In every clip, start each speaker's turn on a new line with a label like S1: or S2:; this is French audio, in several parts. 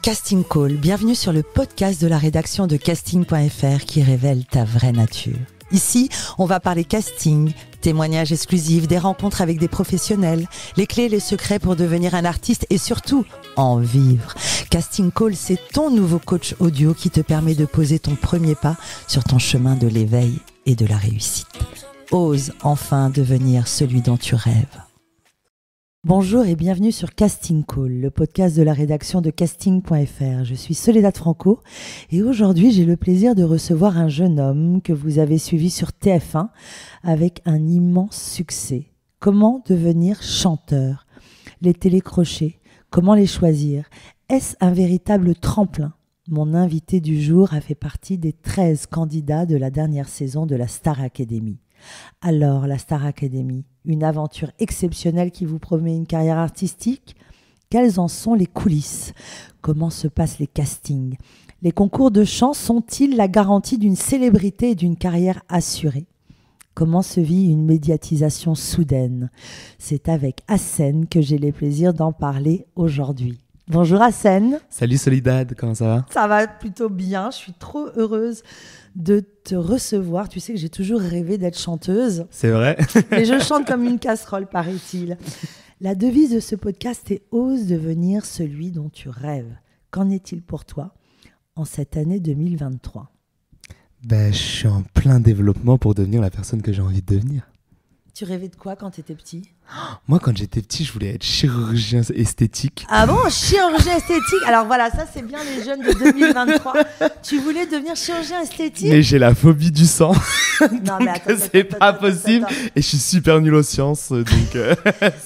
S1: Casting Call, bienvenue sur le podcast de la rédaction de casting.fr qui révèle ta vraie nature. Ici, on va parler casting, témoignages exclusifs, des rencontres avec des professionnels, les clés et les secrets pour devenir un artiste et surtout en vivre. Casting Call, c'est ton nouveau coach audio qui te permet de poser ton premier pas sur ton chemin de l'éveil et de la réussite. Ose enfin devenir celui dont tu rêves. Bonjour et bienvenue sur Casting Call, le podcast de la rédaction de casting.fr. Je suis Soledad Franco et aujourd'hui j'ai le plaisir de recevoir un jeune homme que vous avez suivi sur TF1 avec un immense succès. Comment devenir chanteur Les télécrochets, comment les choisir Est-ce un véritable tremplin Mon invité du jour a fait partie des 13 candidats de la dernière saison de la Star Academy. Alors la Star Academy, une aventure exceptionnelle qui vous promet une carrière artistique Quelles en sont les coulisses Comment se passent les castings Les concours de chant sont-ils la garantie d'une célébrité et d'une carrière assurée Comment se vit une médiatisation soudaine C'est avec Assen que j'ai le plaisir d'en parler aujourd'hui. Bonjour Assen.
S2: Salut Solidad, comment ça va
S1: Ça va plutôt bien, je suis trop heureuse de te recevoir. Tu sais que j'ai toujours rêvé d'être chanteuse. C'est vrai. Mais je chante comme une casserole, paraît-il. La devise de ce podcast est Ose devenir celui dont tu rêves. Qu'en est-il pour toi en cette année 2023
S2: ben, Je suis en plein développement pour devenir la personne que j'ai envie de devenir.
S1: Tu rêvais de quoi quand t'étais petit
S2: Moi, quand j'étais petit, je voulais être chirurgien esthétique.
S1: Ah bon Chirurgien esthétique Alors voilà, ça, c'est bien les jeunes de 2023. tu voulais devenir chirurgien esthétique Mais
S2: j'ai la phobie du sang.
S1: non, mais c'est pas
S2: possible. Et je suis super nul aux sciences. Donc euh.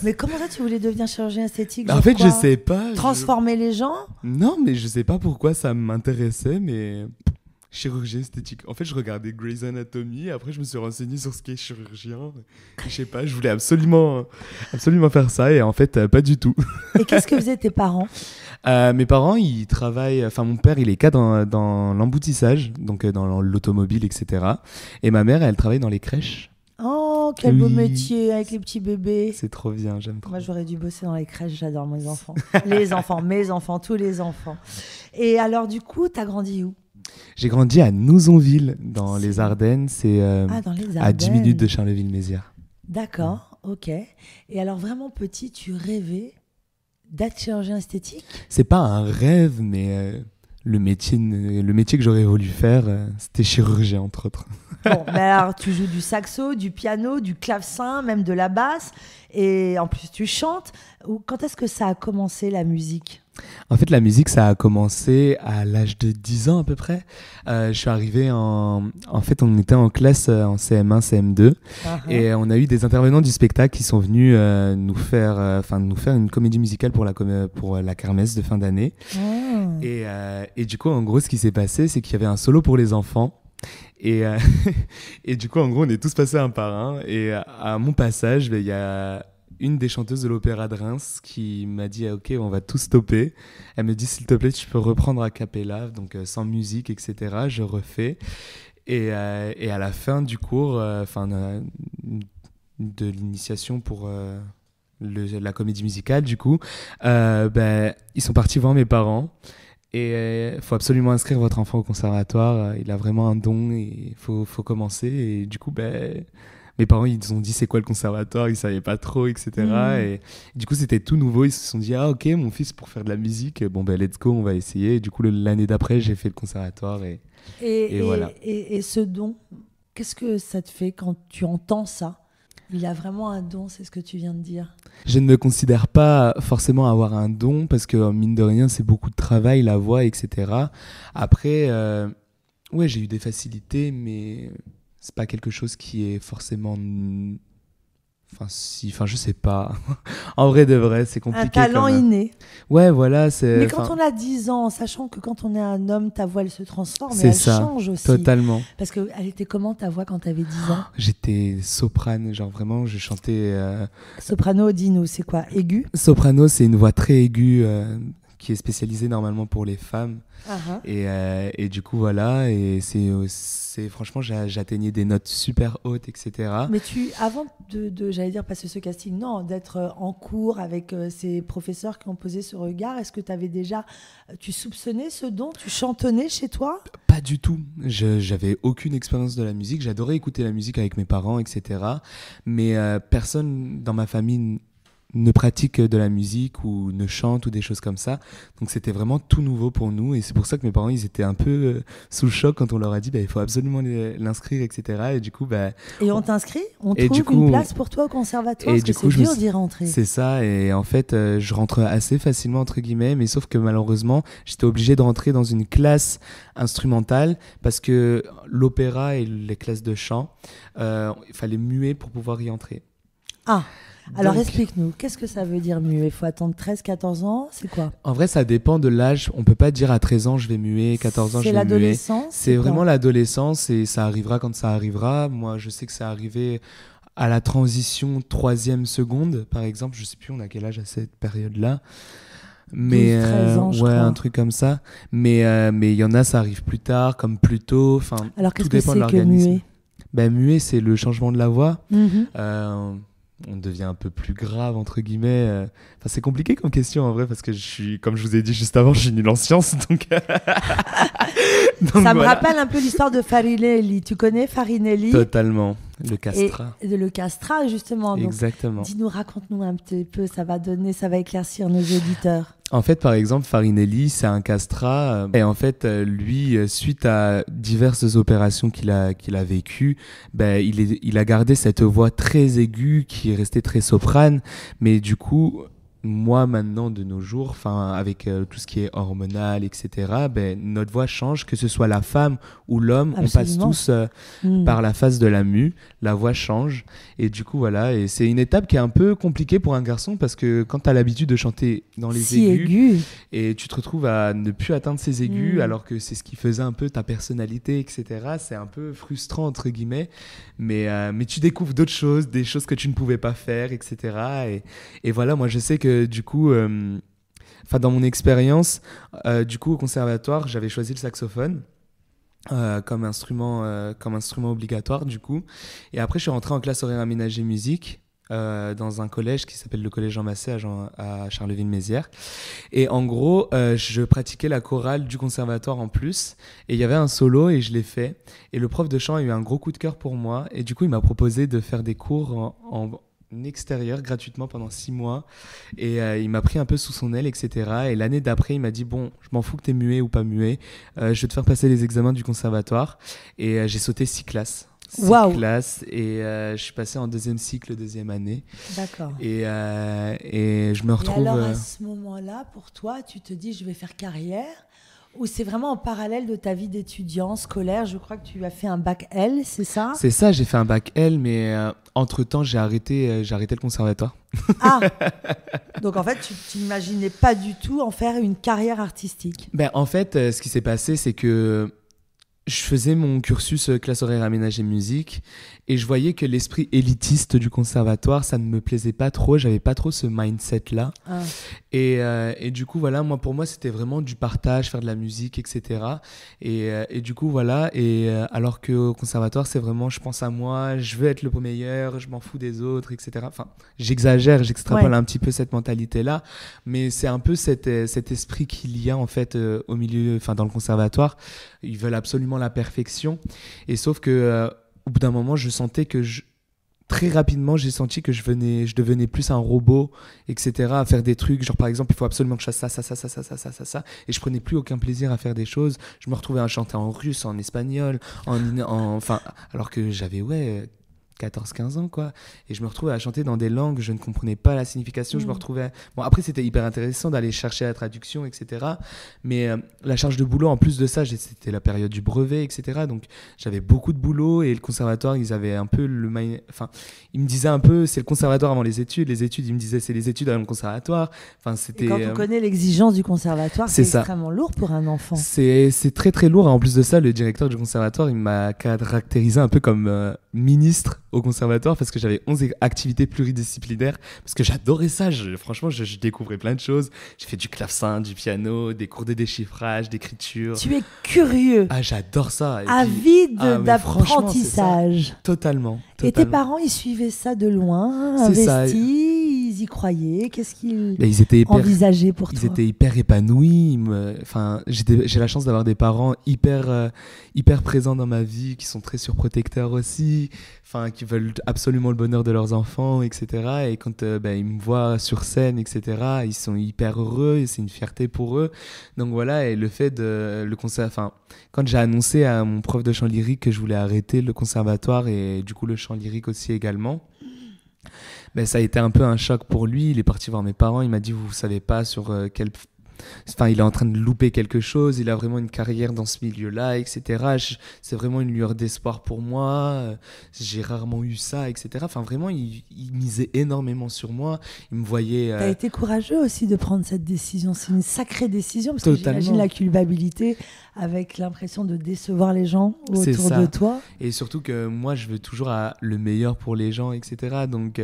S1: mais comment ça, tu voulais devenir chirurgien esthétique bah, En fait, je sais pas. Transformer les gens
S2: Non, mais je sais pas pourquoi ça m'intéressait, mais chirurgie esthétique. En fait, je regardais Grey's Anatomy, après je me suis renseigné sur ce qu'est chirurgien. Je sais pas, je voulais absolument, absolument faire ça, et en fait, euh, pas du tout. Et qu'est-ce que faisaient tes parents euh, Mes parents, ils travaillent, enfin mon père, il est cadre dans, dans l'emboutissage, donc euh, dans l'automobile, etc. Et ma mère, elle travaille dans les crèches.
S1: Oh, quel beau métier avec les petits bébés. C'est trop bien, j'aime trop. Moi, j'aurais dû bosser dans les crèches, j'adore mes enfants. les enfants, mes enfants, tous les enfants. Et alors, du coup, t'as grandi où
S2: j'ai grandi à Nouzonville, dans les Ardennes. C'est euh, ah, à 10 minutes de Charleville-Mézières.
S1: D'accord, ok. Et alors, vraiment petit, tu rêvais d'être chirurgien esthétique
S2: C'est pas un rêve, mais euh, le, métier, le métier que j'aurais voulu faire, euh, c'était chirurgien, entre autres.
S1: bon, alors, tu joues du saxo, du piano, du clavecin, même de la basse. Et en plus, tu chantes. Quand est-ce que ça a commencé, la musique
S2: en fait, la musique, ça a commencé à l'âge de 10 ans à peu près. Euh, je suis arrivé en... En fait, on était en classe euh, en CM1, CM2. Ah, et ah. on a eu des intervenants du spectacle qui sont venus euh, nous, faire, enfin nous faire une comédie musicale pour la, pour la kermesse de fin d'année. Ah. Et, et du coup, en gros, ce qui s'est passé, c'est qu'il y avait un solo pour les enfants. Et, et, du coup, en gros, on est tous passés un par un. Et à mon passage, ben, il y a une des chanteuses de l'Opéra de Reims qui m'a dit ah, Ok, on va tout stopper. Elle me dit S'il te plaît, tu peux reprendre à cappella, donc euh, sans musique, etc. Je refais. Et, euh, et à la fin du cours, euh, enfin de l'initiation pour. Le, la comédie musicale du coup, ben ils sont partis voir mes parents. Et il faut absolument inscrire votre enfant au conservatoire. Il a vraiment un don il faut, faut, commencer. Et du coup, ben, mes parents, ils ont dit c'est quoi le conservatoire, ils savaient pas trop, etc. Mm. Et, du coup, c'était tout nouveau. Ils se sont dit, ah ok, mon fils, pour faire de la musique, euh, bon ben let's go, on va essayer. Et du coup, l'année d'après, j'ai fait le conservatoire. Et, et, voilà.
S1: et ce don, qu'est-ce que ça te fait quand tu entends ça il a vraiment un don, c'est ce que tu viens de dire.
S2: Je ne me considère pas forcément avoir un don parce que mine de rien, c'est beaucoup de travail, la voix, etc. Après, euh, ouais, j'ai eu des facilités, mais c'est pas quelque chose qui est forcément Enfin, si, enfin, je sais pas. en vrai de vrai, c'est compliqué. Un talent inné. Ouais, voilà. c'est... Mais quand on
S1: a 10 ans, sachant que quand on est un homme, ta voix, elle se transforme et elle change aussi. Totalement. Parce que elle était comment ta voix quand avais 10 ans oh,
S2: J'étais soprane, genre vraiment, je chantais. Euh, Soprano, dis-nous, c'est quoi Aigu Soprano, c'est une voix très aiguë, euh, qui est spécialisée normalement pour les femmes. Uh-huh. Euh, et, du coup, voilà. Et c'est euh, franchement, j'atteignais des notes super hautes, etc. Mais
S1: tu, avant de, de j'allais dire, passer ce casting, non, d'être euh, en cours avec ces professeurs qui ont posé ce regard, est-ce que tu avais déjà, tu soupçonnais ce don Tu chantonnais chez toi
S2: Pas du tout. J'avais aucune expérience de la musique. J'adorais écouter la musique avec mes parents, etc. Mais personne dans ma famille ne pratiquent de la musique ou ne chantent ou des choses comme ça. Donc c'était vraiment tout nouveau pour nous et c'est pour ça que mes parents ils étaient un peu euh, sous le choc quand on leur a dit bah, il faut absolument l'inscrire etc. Et du coup bah
S1: et on, t'inscrit, on trouve une place pour toi au conservatoire et parce du que coup, c'est dur d'y rentrer. C'est
S2: ça et en fait euh, je rentre assez facilement entre guillemets mais sauf que malheureusement j'étais obligé de rentrer dans une classe instrumentale parce que l'opéra et les classes de chant euh, il fallait muer pour pouvoir y entrer.
S1: Ah alors explique-nous, qu'est-ce que ça veut dire muer Il faut attendre 13-14 ans C'est quoi
S2: En vrai, ça dépend de l'âge. On peut pas dire à 13 ans je vais muer, 14 ans je vais muer. C'est vraiment l'adolescence et ça arrivera quand ça arrivera. Moi, je sais que ça arrivait à la transition troisième seconde, par exemple. Je sais plus on a quel âge à cette période-là. Mais 13 euh, ans, ouais, un truc comme ça. Mais euh, mais il y en a, ça arrive plus tard, comme plus tôt. Enfin, Alors qu'est-ce que c'est de l'organisme. que muet ben, muet, c'est le changement de la voix. Mmh on devient un peu plus grave entre guillemets euh. enfin c'est compliqué comme question en vrai parce que je suis comme je vous ai dit juste avant je suis nul en science, donc ça me rappelle
S1: un peu l'histoire de Farinelli. Tu connais Farinelli Totalement. Le castrat. Et le castrat, justement. Exactement. Dis-nous, raconte-nous un petit peu, ça va donner, ça va éclaircir nos auditeurs.
S2: En fait, par exemple, Farinelli, c'est un castrat. Et en fait, lui, suite à diverses opérations qu'il a, vécues, ben, il, il a gardé cette voix très aiguë qui est restée très soprane. Mais du coup, moi maintenant de nos jours, enfin avec euh, tout ce qui est hormonal, etc. Ben, notre voix change, que ce soit la femme ou l'homme, on passe tous euh, hmm. par la phase de la mue, la voix change et du coup, voilà, et c'est une étape qui est un peu compliquée pour un garçon parce que quand tu as l'habitude de chanter dans les aigus, et tu te retrouves à ne plus atteindre ces aigus mm. alors que c'est ce qui faisait un peu ta personnalité, etc., c'est un peu frustrant, entre guillemets. Mais, euh, mais tu découvres d'autres choses, des choses que tu ne pouvais pas faire, etc. Et, voilà, moi, je sais que du coup. Euh, enfin, dans mon expérience, euh, du coup, au conservatoire, j'avais choisi le saxophone. Euh, comme, instrument, euh, comme instrument obligatoire du coup. Et après je suis rentré en classe horaire aménagée musique. Euh, dans un collège qui s'appelle le collège Jean Massé à, Charleville-Mézières. Et en gros, je pratiquais la chorale du conservatoire en plus. Et il y avait un solo et je l'ai fait. Et le prof de chant a eu un gros coup de cœur pour moi. Et du coup, il m'a proposé de faire des cours en, en extérieur gratuitement pendant six mois. Et euh, il m'a pris un peu sous son aile, etc. Et l'année d'après, il m'a dit Bon, je m'en fous que tu es muet ou pas muet, euh, je vais te faire passer les examens du conservatoire. Et euh, j'ai sauté six classes. Six classes. Et je suis passé en deuxième cycle, deuxième année. D'accord. Et, et, je me retrouve. alors à ce
S1: moment-là, pour toi, tu te dis Je vais faire carrière ou c'est vraiment en parallèle de ta vie d'étudiant scolaire Je crois que tu as fait un bac L, c'est ça C'est ça, j'ai fait
S2: un bac L, mais euh, entre-temps, j'ai arrêté, euh, arrêté le conservatoire. Ah
S1: Donc en fait, tu n'imaginais pas du tout en faire une carrière artistique
S2: ben, En fait, euh, ce qui s'est passé, c'est que je faisais mon cursus euh, classe horaire aménagée musique et je voyais que l'esprit élitiste du conservatoire, ça ne me plaisait pas trop, j'avais pas trop ce mindset-là. Ah. Et, euh, et, du coup, voilà, moi, pour moi, c'était vraiment du partage, faire de la musique, etc. Et, euh, et du coup, voilà, et alors qu'au conservatoire, c'est vraiment je pense à moi, je veux être le meilleur, je m'en fous des autres, etc. Enfin, j'exagère, j'extrapole un petit peu cette mentalité-là, mais c'est un peu cet, cet esprit qu'il y a, en fait, au milieu, enfin, dans le conservatoire ils veulent absolument la perfection. Et sauf que euh, au bout d'un moment, je sentais que je, très rapidement, j'ai senti que je, venais, je devenais plus un robot, etc., à faire des trucs. Genre, par exemple, il faut absolument que je fasse ça, ça, ça, ça, ça, ça, ça, ça, Et je prenais plus aucun plaisir à faire des choses. Je me retrouvais à chanter en russe, en espagnol, en enfin, alors que j'avais, ouais, 14-15 ans, quoi. Et je me retrouvais à chanter dans des langues, je ne comprenais pas la signification. Je me mm. retrouvais. Bon, après, c'était hyper intéressant d'aller chercher la traduction, etc. Mais euh, la charge de boulot, en plus de ça, c'était la période du brevet, etc. Donc, j'avais beaucoup de boulot et le conservatoire, ils avaient un peu le. Enfin, ils me disaient un peu, c'est le conservatoire avant les études. Les études, ils me disaient, c'est les études avant le conservatoire. Enfin, c'était. Quand on euh, connaît
S1: l'exigence du conservatoire, c'est extrêmement lourd pour un enfant.
S2: C'est très, très lourd. En plus de ça, le directeur du conservatoire, il m'a caractérisé un peu comme euh, ministre au conservatoire parce que j'avais 11 activités pluridisciplinaires, parce que j'adorais ça. franchement, je, découvrais plein de choses. J'ai fait du clavecin, du piano, des cours de déchiffrage, d'écriture. Tu es curieux. Ah, j'adore ça. Avide ah d'apprentissage. Totalement, totalement, Et tes parents,
S1: ils suivaient ça de loin, investis y croyaient Qu'est-ce qu'ils
S2: envisageaient pour toi Ils étaient hyper épanouis. Enfin, j'ai la chance d'avoir des parents hyper, euh, hyper présents dans ma vie, qui sont très surprotecteurs aussi, enfin, qui veulent absolument le bonheur de leurs enfants, etc. Et quand euh, ben, ils me voient sur scène, etc., ils sont hyper heureux et c'est une fierté pour eux. Donc voilà, et le fait de le concert, enfin, quand j'ai annoncé à mon prof de chant lyrique que je voulais arrêter le conservatoire et du coup le chant lyrique aussi également, mais ben, ça a été un peu un choc pour lui. Il est parti voir mes parents. Il m'a dit, vous savez pas sur euh, quelle enfin, il est en train de louper quelque chose, il a vraiment une carrière dans ce milieu-là, etc. C'est vraiment une lueur d'espoir pour moi, euh, j'ai rarement eu ça, etc. Enfin, vraiment, il, misait énormément sur moi, il me voyait... T'as euh, été
S1: courageux aussi de prendre cette décision, c'est une sacrée décision, parce Totalement. que j'imagine la culpabilité avec l'impression de décevoir les gens autour de toi.
S2: Et surtout que moi, je veux toujours euh, le meilleur pour les gens, etc. Donc,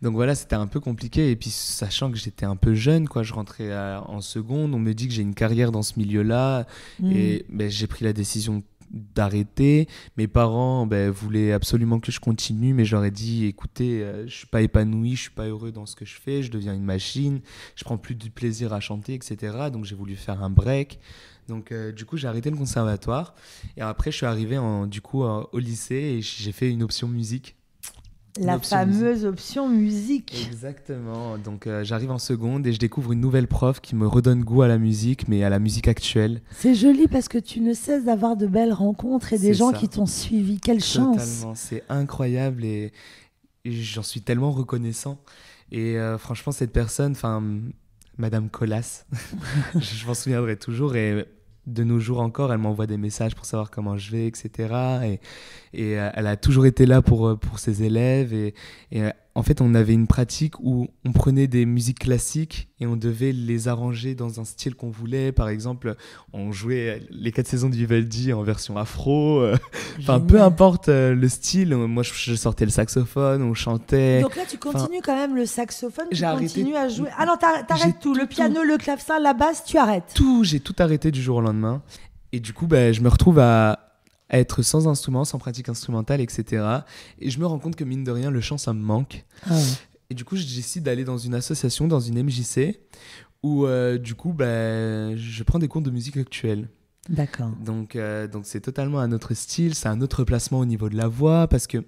S2: donc voilà, c'était un peu compliqué, et puis sachant que j'étais un peu jeune, quoi, je rentrais en seconde, on me dit que j'ai une carrière dans ce milieu-là, mm. et ben, j'ai pris la décision d'arrêter. Mes parents ben, voulaient absolument que je continue, mais j'aurais dit, écoutez, euh, je suis pas épanoui, je suis pas heureux dans ce que je fais, je deviens une machine, je prends plus du plaisir à chanter, etc. Donc j'ai voulu faire un break. Donc euh, du coup, j'ai arrêté le conservatoire, et après, je suis arrivé en, du coup au lycée, et j'ai fait une option musique la fameuse
S1: option musique.
S2: Exactement. Donc euh, j'arrive en seconde et je découvre une nouvelle prof qui me redonne goût à la musique, mais à la musique actuelle.
S1: C'est joli parce que tu ne cesses d'avoir de belles rencontres et des gens qui t'ont suivi. Quelle Totalement. chance.
S2: C'est incroyable et, j'en suis tellement reconnaissant. Et euh, franchement, cette personne, enfin, Madame Colas, je m'en souviendrai toujours. Et de nos jours encore, elle m'envoie des messages pour savoir comment je vais, etc. Et, euh, elle a toujours été là pour, euh, pour ses élèves et euh, en fait, on avait une pratique où on prenait des musiques classiques et on devait les arranger dans un style qu'on voulait. Par exemple, on jouait les quatre saisons du Vivaldi en version afro. enfin, peu importe euh, le style. Moi, je sortais le saxophone, on chantait. Donc là, tu continues
S1: quand même le saxophone, tu continues à jouer. Alors, ah t'arrêtes tout, le piano,
S2: le clavecin, la basse, tu arrêtes. Tout, j'ai tout arrêté du jour au lendemain. Et du coup, bah, je me retrouve à, à être sans instrument, sans pratique instrumentale, etc. Et je me rends compte que mine de rien, le chant, ça me manque. Ah et du coup, j'ai décide d'aller dans une association, dans une MJC, où euh, du coup, bah, je prends des cours de musique actuelle. D'accord. Donc, euh, donc c'est totalement un autre style, c'est un autre placement au niveau de la voix, parce que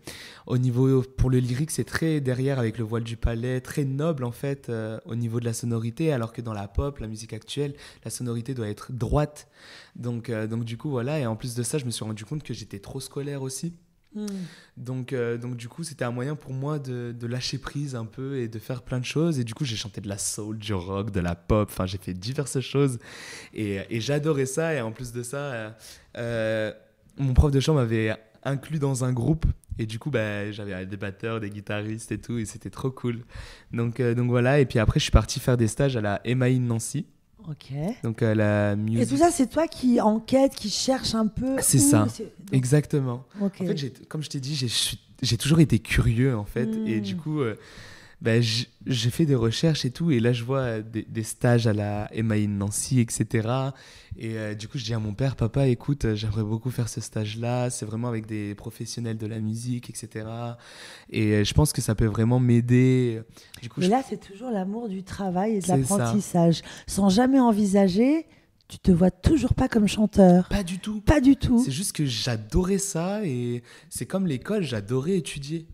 S2: au niveau pour le lyrique, c'est très derrière avec le voile du palais, très noble en fait euh, au niveau de la sonorité, alors que dans la pop, la musique actuelle, la sonorité doit être droite. Donc, euh, donc du coup voilà, et en plus de ça, je me suis rendu compte que j'étais trop scolaire aussi. Hmm. Donc, euh, donc du coup, c'était un moyen pour moi de, lâcher prise un peu et de faire plein de choses. Et du coup, j'ai chanté de la soul, du rock, de la pop. Enfin, j'ai fait diverses choses et, j'adorais ça. Et en plus de ça, euh, euh, mon prof de chant m'avait inclus dans un groupe. Et du coup, bah, j'avais des batteurs, des guitaristes et tout, et c'était trop cool. Donc, donc voilà, et puis après, je suis parti faire des stages à la MAI Nancy. Ok. Donc euh, la musique. Et tout
S1: ça, c'est toi qui enquête, qui cherche un peu. C'est ça.
S2: Exactement. En fait, comme je t'ai dit, j'ai toujours été curieux en fait, et hmm. du coup, euh, ben j'ai fait des recherches et tout, et là je vois des, stages à la MAI Nancy, etc. Et euh, du coup, je dis à mon père, papa, écoute, euh, j'aimerais beaucoup faire ce stage-là, c'est vraiment avec des professionnels de la musique, etc. Et euh, je pense que ça peut vraiment m'aider. Mais
S1: là, c'est toujours l'amour du travail et de l'apprentissage, sans jamais envisager tu te vois toujours pas comme chanteur. Pas
S2: du tout. Pas du tout. C'est juste que j'adorais ça et c'est comme l'école, j'adorais étudier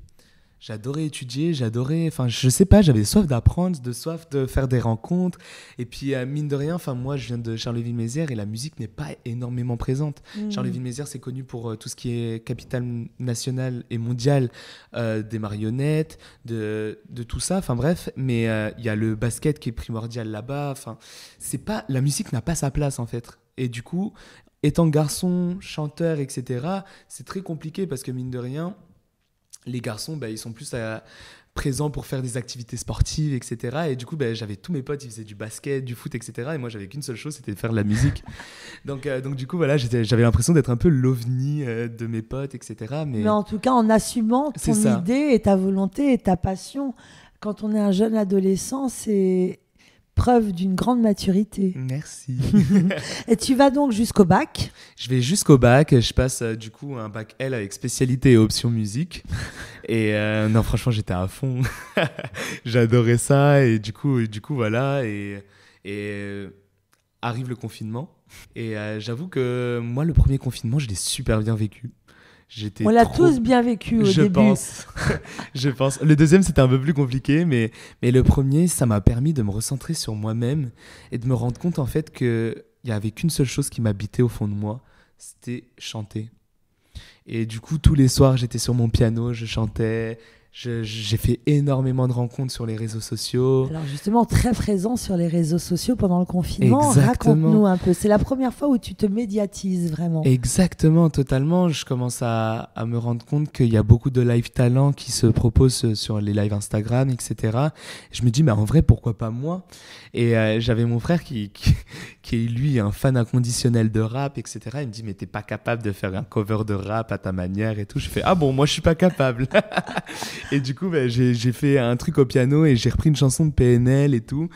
S2: j'adorais étudier, j'adorais, enfin je sais pas, j'avais soif d'apprendre, de soif de faire des rencontres. Et puis à euh, mine de rien, enfin moi je viens de Charleville-Mézières et la musique n'est pas énormément présente. Hmm. Charleville-Mézières c'est connu pour euh, tout ce qui est capitale nationale et mondiale, euh, des marionnettes, de, de tout ça, enfin bref. Mais il y a le basket qui est primordial là-bas. Enfin c'est pas, la musique n'a pas sa place en fait. Et du coup, étant garçon, chanteur, etc., c'est très compliqué parce que mine de rien les garçons, bah, ils sont plus à, euh, présents pour faire des activités sportives, etc. Et du coup, bah, j'avais tous mes potes, ils faisaient du basket, du foot, etc. Et moi, j'avais qu'une seule chose, c'était de faire de la musique. donc, euh, donc, du coup, voilà, j'avais l'impression d'être un peu l'ovni euh, de mes potes, etc. Mais... mais... en tout cas, en assumant ton
S1: idée et ta volonté et ta passion. Quand on est un jeune adolescent, c'est preuve d'une grande maturité. Merci. et tu vas donc jusqu'au bac
S2: Je vais jusqu'au bac. Je passe euh, du coup un bac L avec spécialité et option musique. Et euh, non, franchement, j'étais à fond. J'adorais ça. Et du coup, et du coup voilà. Et, euh, arrive le confinement. Et j'avoue que moi, le premier confinement, je l'ai super bien vécu. On l'a tous bien vécu au je Pense. je pense. Le deuxième, c'était un peu plus compliqué, mais, mais le premier, ça m'a permis de me recentrer sur moi-même et de me rendre compte en fait qu'il n'y avait qu'une seule chose qui m'habitait au fond de moi, c'était chanter. Et du coup, tous les soirs, j'étais sur mon piano, je chantais, j'ai fait énormément de rencontres sur les réseaux sociaux. Alors
S1: justement, très présent sur les réseaux sociaux pendant le confinement. Raconte-nous un peu. C'est la première fois où tu te médiatises vraiment.
S2: Exactement, totalement. Je commence à, à me rendre compte qu'il y a beaucoup de live talents qui se proposent sur les lives Instagram, etc. Je me dis, mais en vrai, pourquoi pas moi Et euh, j'avais mon frère qui, qui, est lui un fan inconditionnel de rap, etc. Il me dit, mais t'es pas capable de faire un cover de rap à ta manière et tout. Je fais, ah bon, moi je suis pas capable. et du coup, bah, j'ai fait un truc au piano et j'ai repris une chanson de PNL et tout.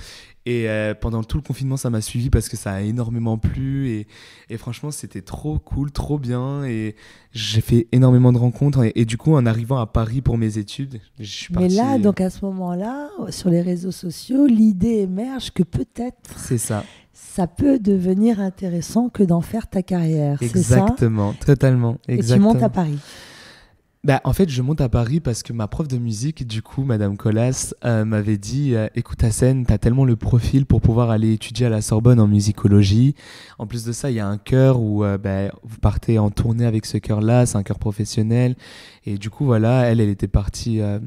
S2: Et euh, pendant tout le confinement, ça m'a suivi parce que ça a énormément plu. Et, franchement, c'était trop cool, trop bien. Et j'ai fait énormément de rencontres. Et, du coup, en arrivant à Paris pour mes études, je suis parti. Mais là, euh, donc à
S1: ce moment-là, sur les réseaux sociaux, l'idée émerge que peut-être. C'est ça. Ça peut devenir intéressant que d'en faire ta carrière. Exactement,
S2: ça totalement. Exactement. Et tu montes à Paris. Bah, en fait, je monte à Paris parce que ma prof de musique, du coup, Madame Collas, euh, m'avait dit euh, Écoute, tu t'as tellement le profil pour pouvoir aller étudier à la Sorbonne en musicologie. En plus de ça, il y a un chœur où euh, bah, vous partez en tournée avec ce chœur-là, c'est un chœur professionnel. Et du coup, voilà, elle, elle était partie euh,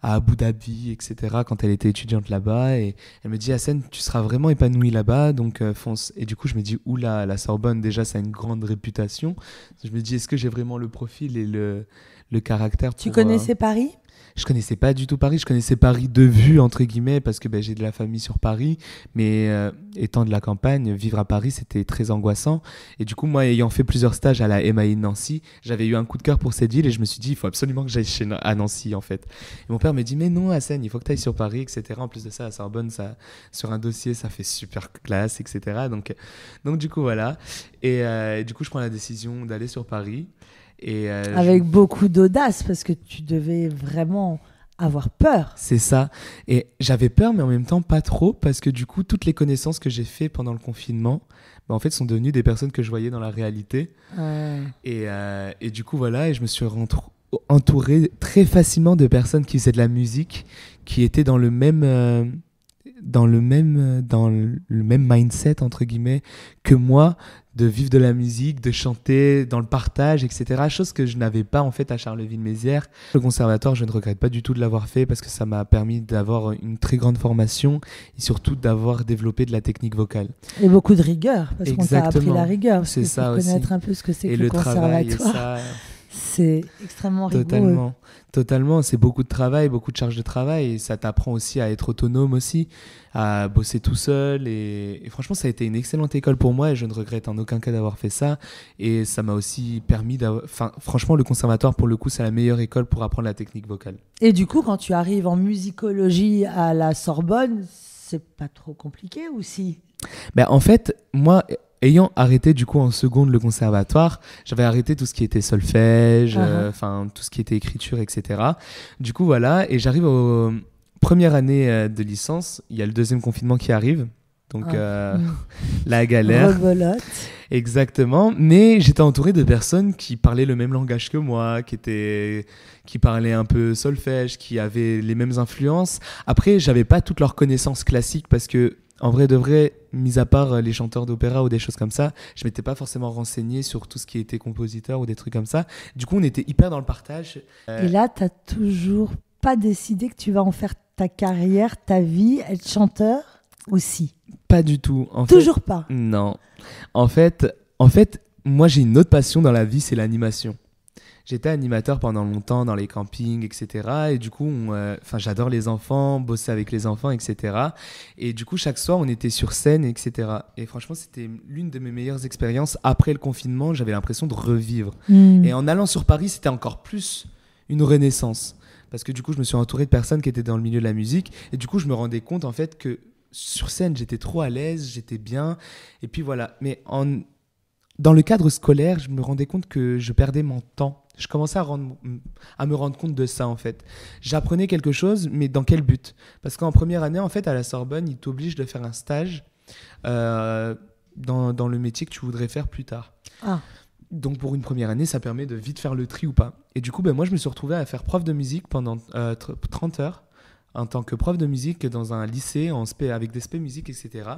S2: à Abu Dhabi, etc., quand elle était étudiante là-bas. Et elle me dit Hassen, tu seras vraiment épanoui là-bas, donc fonce. Et du coup, je me dis Oula, la Sorbonne, déjà, ça a une grande réputation. Je me dis Est-ce que j'ai vraiment le profil et le le caractère. tu euh, connaissais Paris je connaissais pas du tout Paris. Je connaissais Paris de vue, entre guillemets, parce que ben, j'ai de la famille sur Paris. Mais euh, étant de la campagne, vivre à Paris, c'était très angoissant. Et du coup, moi, ayant fait plusieurs stages à la MAI de Nancy, j'avais eu un coup de cœur pour cette ville et je me suis dit, il faut absolument que j'aille chez à Nancy, en fait. Et mon père me dit, mais non, Hassan, il faut que tu ailles sur Paris, etc. En plus de ça, à Sorbonne, ça, sur un dossier, ça fait super classe, etc. Donc, donc du coup, voilà. Euh, et du coup, je prends la décision d'aller sur Paris. Euh, Avec
S1: beaucoup d'audace, parce que tu devais
S2: vraiment avoir peur. C'est ça. Et j'avais peur, mais en même temps pas trop, parce que du coup, toutes les connaissances que j'ai fait pendant le confinement, bah, en fait, sont devenues des personnes que je voyais dans la réalité. Euh, et, du coup, voilà, et je me suis entouré très facilement de personnes qui faisaient de la musique, qui étaient dans le même, euh, dans le même, dans le même mindset, entre guillemets, que moi, de vivre de la musique, de chanter dans le partage, etc. Chose que je n'avais pas en fait à Charleville-Mézières. Le conservatoire, je ne regrette pas du tout de l'avoir fait parce que ça m'a permis d'avoir une très grande formation et surtout d'avoir développé de la technique vocale. Et beaucoup de
S1: rigueur, parce qu'on t'a appris la rigueur. C'est ça aussi. connaître un peu ce que c'est que le, conservatoire. Travail et ça, c'est extrêmement rigoureux. Totalement.
S2: Totalement. C'est beaucoup de travail, beaucoup de charge de travail. Et ça t'apprend aussi à être autonome aussi, à bosser tout seul. Et, franchement, ça a été une excellente école pour moi et je ne regrette en aucun cas d'avoir fait ça. Et ça m'a aussi permis d'avoir. Enfin, franchement, le conservatoire, pour le coup, c'est la meilleure école pour apprendre la technique vocale.
S1: Et du coup, quand tu arrives en musicologie à la Sorbonne, c'est pas trop compliqué aussi
S2: ben en fait, moi, ayant arrêté du coup en seconde le conservatoire, j'avais arrêté tout ce qui était solfège, ah ah. Euh, enfin tout ce qui était écriture, etc. Du coup voilà, et j'arrive aux premières années euh, de licence, il y a le deuxième confinement qui arrive. Donc ah. euh, mm. la galère. Exactement. Mais j'étais entouré de personnes qui parlaient le même langage que moi, qui étaient, qui parlaient un peu solfège, qui avaient les mêmes influences. Après, j'avais pas toutes leurs connaissances classiques parce que en vrai de vrai, mis à part euh, les chanteurs d'opéra ou des choses comme ça, je m'étais pas forcément renseigné sur tout ce qui était compositeur ou des trucs comme ça. Du coup, on était hyper dans le partage. Euh, Et là,
S1: tu n'as toujours pas décidé que tu vas en faire ta carrière, ta vie, être chanteur
S2: aussi Pas du tout. toujours pas. Non. En fait, en fait, moi j'ai une autre passion dans la vie, c'est l'animation j'étais animateur pendant longtemps dans les campings, etc. Et du coup, euh, enfin, j'adore les enfants, bosser avec les enfants, etc. Et du coup, chaque soir, on était sur scène, etc. Et franchement, c'était l'une de mes meilleures expériences. Après le confinement, j'avais l'impression de revivre. Hmm. Et en allant sur Paris, c'était encore plus une renaissance. Parce que du coup, je me suis entouré de personnes qui étaient dans le milieu de la musique. Et du coup, je me rendais compte, en fait, que sur scène, j'étais trop à l'aise, j'étais bien. Et puis voilà. Mais en... dans le cadre scolaire, je me rendais compte que je perdais mon temps. Je commençais à, me rendre compte de ça, en fait. J'apprenais quelque chose, mais dans quel but Parce qu'en première année, en fait, à la Sorbonne, ils t'obligent de faire un stage euh, dans, le métier que tu voudrais faire plus tard. Ah. Donc, pour une première année, ça permet de vite faire le tri ou pas. Et du coup, ben, moi, je me suis retrouvé à faire prof de musique pendant 30 euh, heures en tant que prof de musique dans un lycée en spé, avec des spé musique, etc.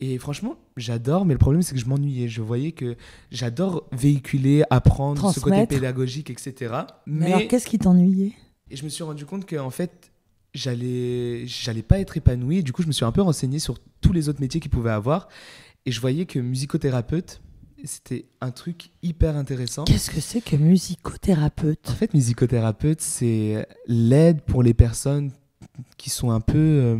S2: Et franchement, j'adore, mais le problème, c'est que je m'ennuyais. Je voyais que j'adore véhiculer, apprendre, ce côté pédagogique, etc. Mais, alors, qu'est-ce qui t'ennuyait Et je me suis rendu compte qu'en fait, j'allais j'allais pas être épanoui. Du coup, je me suis un peu renseigné sur tous les autres métiers qu'il pouvait avoir. Et je voyais que musicothérapeute, c'était un truc hyper intéressant. Qu'est-ce que c'est que musicothérapeute En fait, musicothérapeute, c'est l'aide pour les personnes qui sont un peu euh,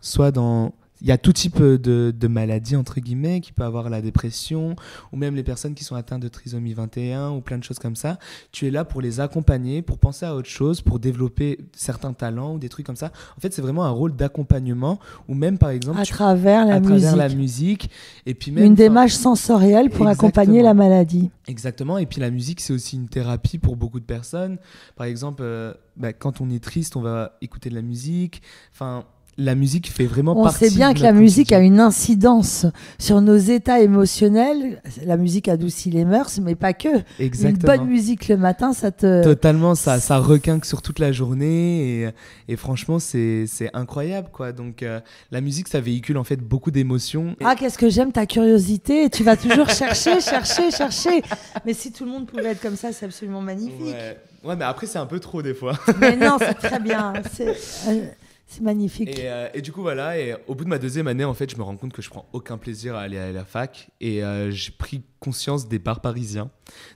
S2: soit dans il y a tout type euh, de, de maladies, entre guillemets, qui peut avoir la dépression, ou même les personnes qui sont atteintes de trisomie 21, ou plein de choses comme ça. Tu es là pour les accompagner, pour penser à autre chose, pour développer certains talents ou des trucs comme ça. En fait, c'est vraiment un rôle d'accompagnement, ou même, par exemple... À, travers, la la musique. et puis Une démarche sensorielle pour accompagner la maladie. Exactement, et puis la musique, c'est aussi une thérapie pour beaucoup de personnes. Par exemple, euh, bah, quand on est triste, on va écouter de la musique. Enfin la musique fait vraiment On partie. On sait bien que la musique
S1: a une incidence sur nos états émotionnels. La musique adoucit les mœurs, mais pas que. Exactement. Une bonne musique le matin, ça te. Totalement,
S2: ça, ça requinque sur toute la journée. Et, et franchement, c'est incroyable, quoi. Donc, euh, la musique, ça véhicule en fait beaucoup d'émotions.
S1: Ah, qu'est-ce que j'aime ta
S2: curiosité.
S1: Tu vas toujours chercher, chercher, chercher. Mais si tout le monde pouvait être comme ça, c'est absolument magnifique.
S2: Ouais. ouais. mais après, c'est un peu trop des fois. mais non,
S1: c'est très bien. Hein. Euh,
S2: c'est magnifique. Euh, et, du coup, voilà, et au bout de ma deuxième année, en fait, je me rends compte que je prends aucun plaisir à aller à la fac. Et euh, j'ai pris conscience des bars parisiens.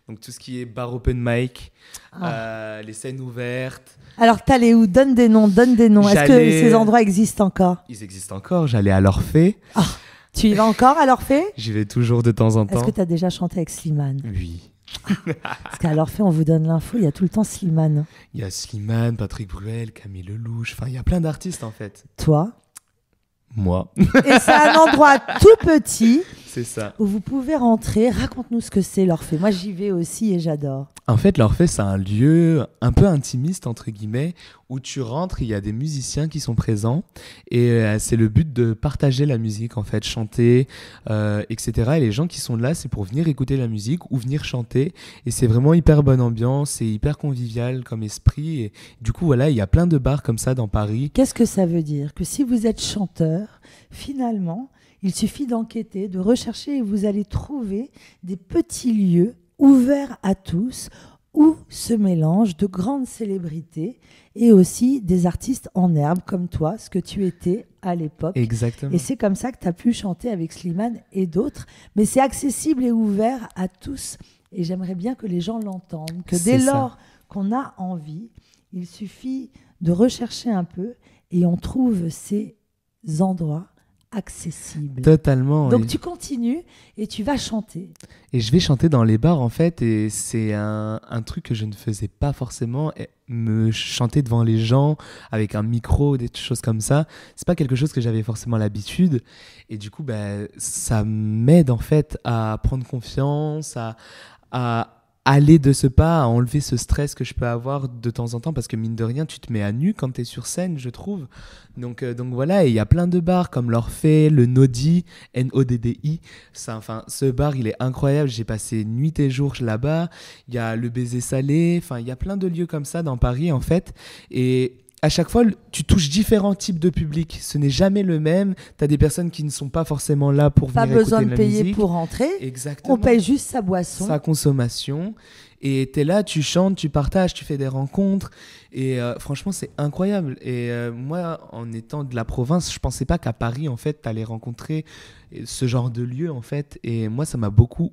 S2: Donc, tout ce qui est bar open mic, ah. euh, les scènes ouvertes. Alors,
S1: t'allais où Donne des noms, donne des noms. Est-ce que ces endroits existent encore
S2: Ils existent encore. J'allais à l'Orphée. Ah,
S1: tu y vas encore à l'Orphée
S2: J'y vais toujours de temps en temps. Est-ce que
S1: tu as déjà chanté avec Slimane Oui. Parce qu'à leur fait, on vous donne l'info, il y a tout le temps Slimane.
S2: Il y a Slimane, Patrick Bruel, Camille Lelouch, enfin, il y a plein d'artistes en fait. Toi Moi. Et c'est un endroit tout petit ça.
S1: Où vous pouvez rentrer. Raconte-nous ce que c'est l'Orphée. Moi, j'y vais aussi et j'adore.
S2: En fait, l'Orphée, c'est un lieu un peu intimiste, entre guillemets, où tu rentres, il y a des musiciens qui sont présents. Et euh, c'est le but de partager la musique, en fait, chanter, euh, etc. Et les gens qui sont là, c'est pour venir écouter la musique ou venir chanter. Et c'est vraiment hyper bonne ambiance, c'est hyper convivial comme esprit. Et du coup, voilà, il y a plein de bars comme ça dans Paris.
S1: Qu'est-ce que ça veut dire Que si vous êtes chanteur, finalement, il suffit d'enquêter, de rechercher et vous allez trouver des petits lieux ouverts à tous où se mélangent de grandes célébrités et aussi des artistes en herbe comme toi, ce que tu étais à l'époque. Exactement. Et c'est comme ça que tu as pu chanter avec Slimane et d'autres. Mais c'est accessible et ouvert à tous. Et j'aimerais bien que les gens l'entendent, que dès lors qu'on a envie, il suffit de rechercher un peu et on trouve ces endroits accessible. Totalement. Donc tu continues et tu vas chanter.
S2: Et je vais chanter dans les bars en fait et c'est un, truc que je ne faisais pas forcément, me chanter devant les gens avec un micro, des choses comme ça. C'est pas quelque chose que j'avais forcément l'habitude et du coup bah, ça m'aide en fait à prendre confiance, à aller de ce pas, à enlever ce stress que je peux avoir de temps en temps, parce que mine de rien, tu te mets à nu quand tu es sur scène, je trouve. Donc, euh, donc voilà, et il y a plein de bars comme l'Orphée, le Nodi, N-O-D-D-I. Enfin, ce bar, il est incroyable, j'ai passé nuit et jour là-bas. Il y a le Baiser Salé, enfin, il y a plein de lieux comme ça dans Paris, en fait. Et à chaque fois, tu touches différents types de publics. Ce n'est jamais le même. Tu as des personnes qui ne sont pas forcément là pour pas venir besoin de, de payer pour
S1: rentrer. Exactement. On paye juste sa boisson. Sa
S2: consommation. Et tu es là, tu chantes, tu partages, tu fais des rencontres. Et euh, franchement, c'est incroyable. Et euh, moi, en étant de la province, je pensais pas qu'à Paris, en fait, tu allais rencontrer euh, ce genre de lieu, en fait. Et moi, ça m'a beaucoup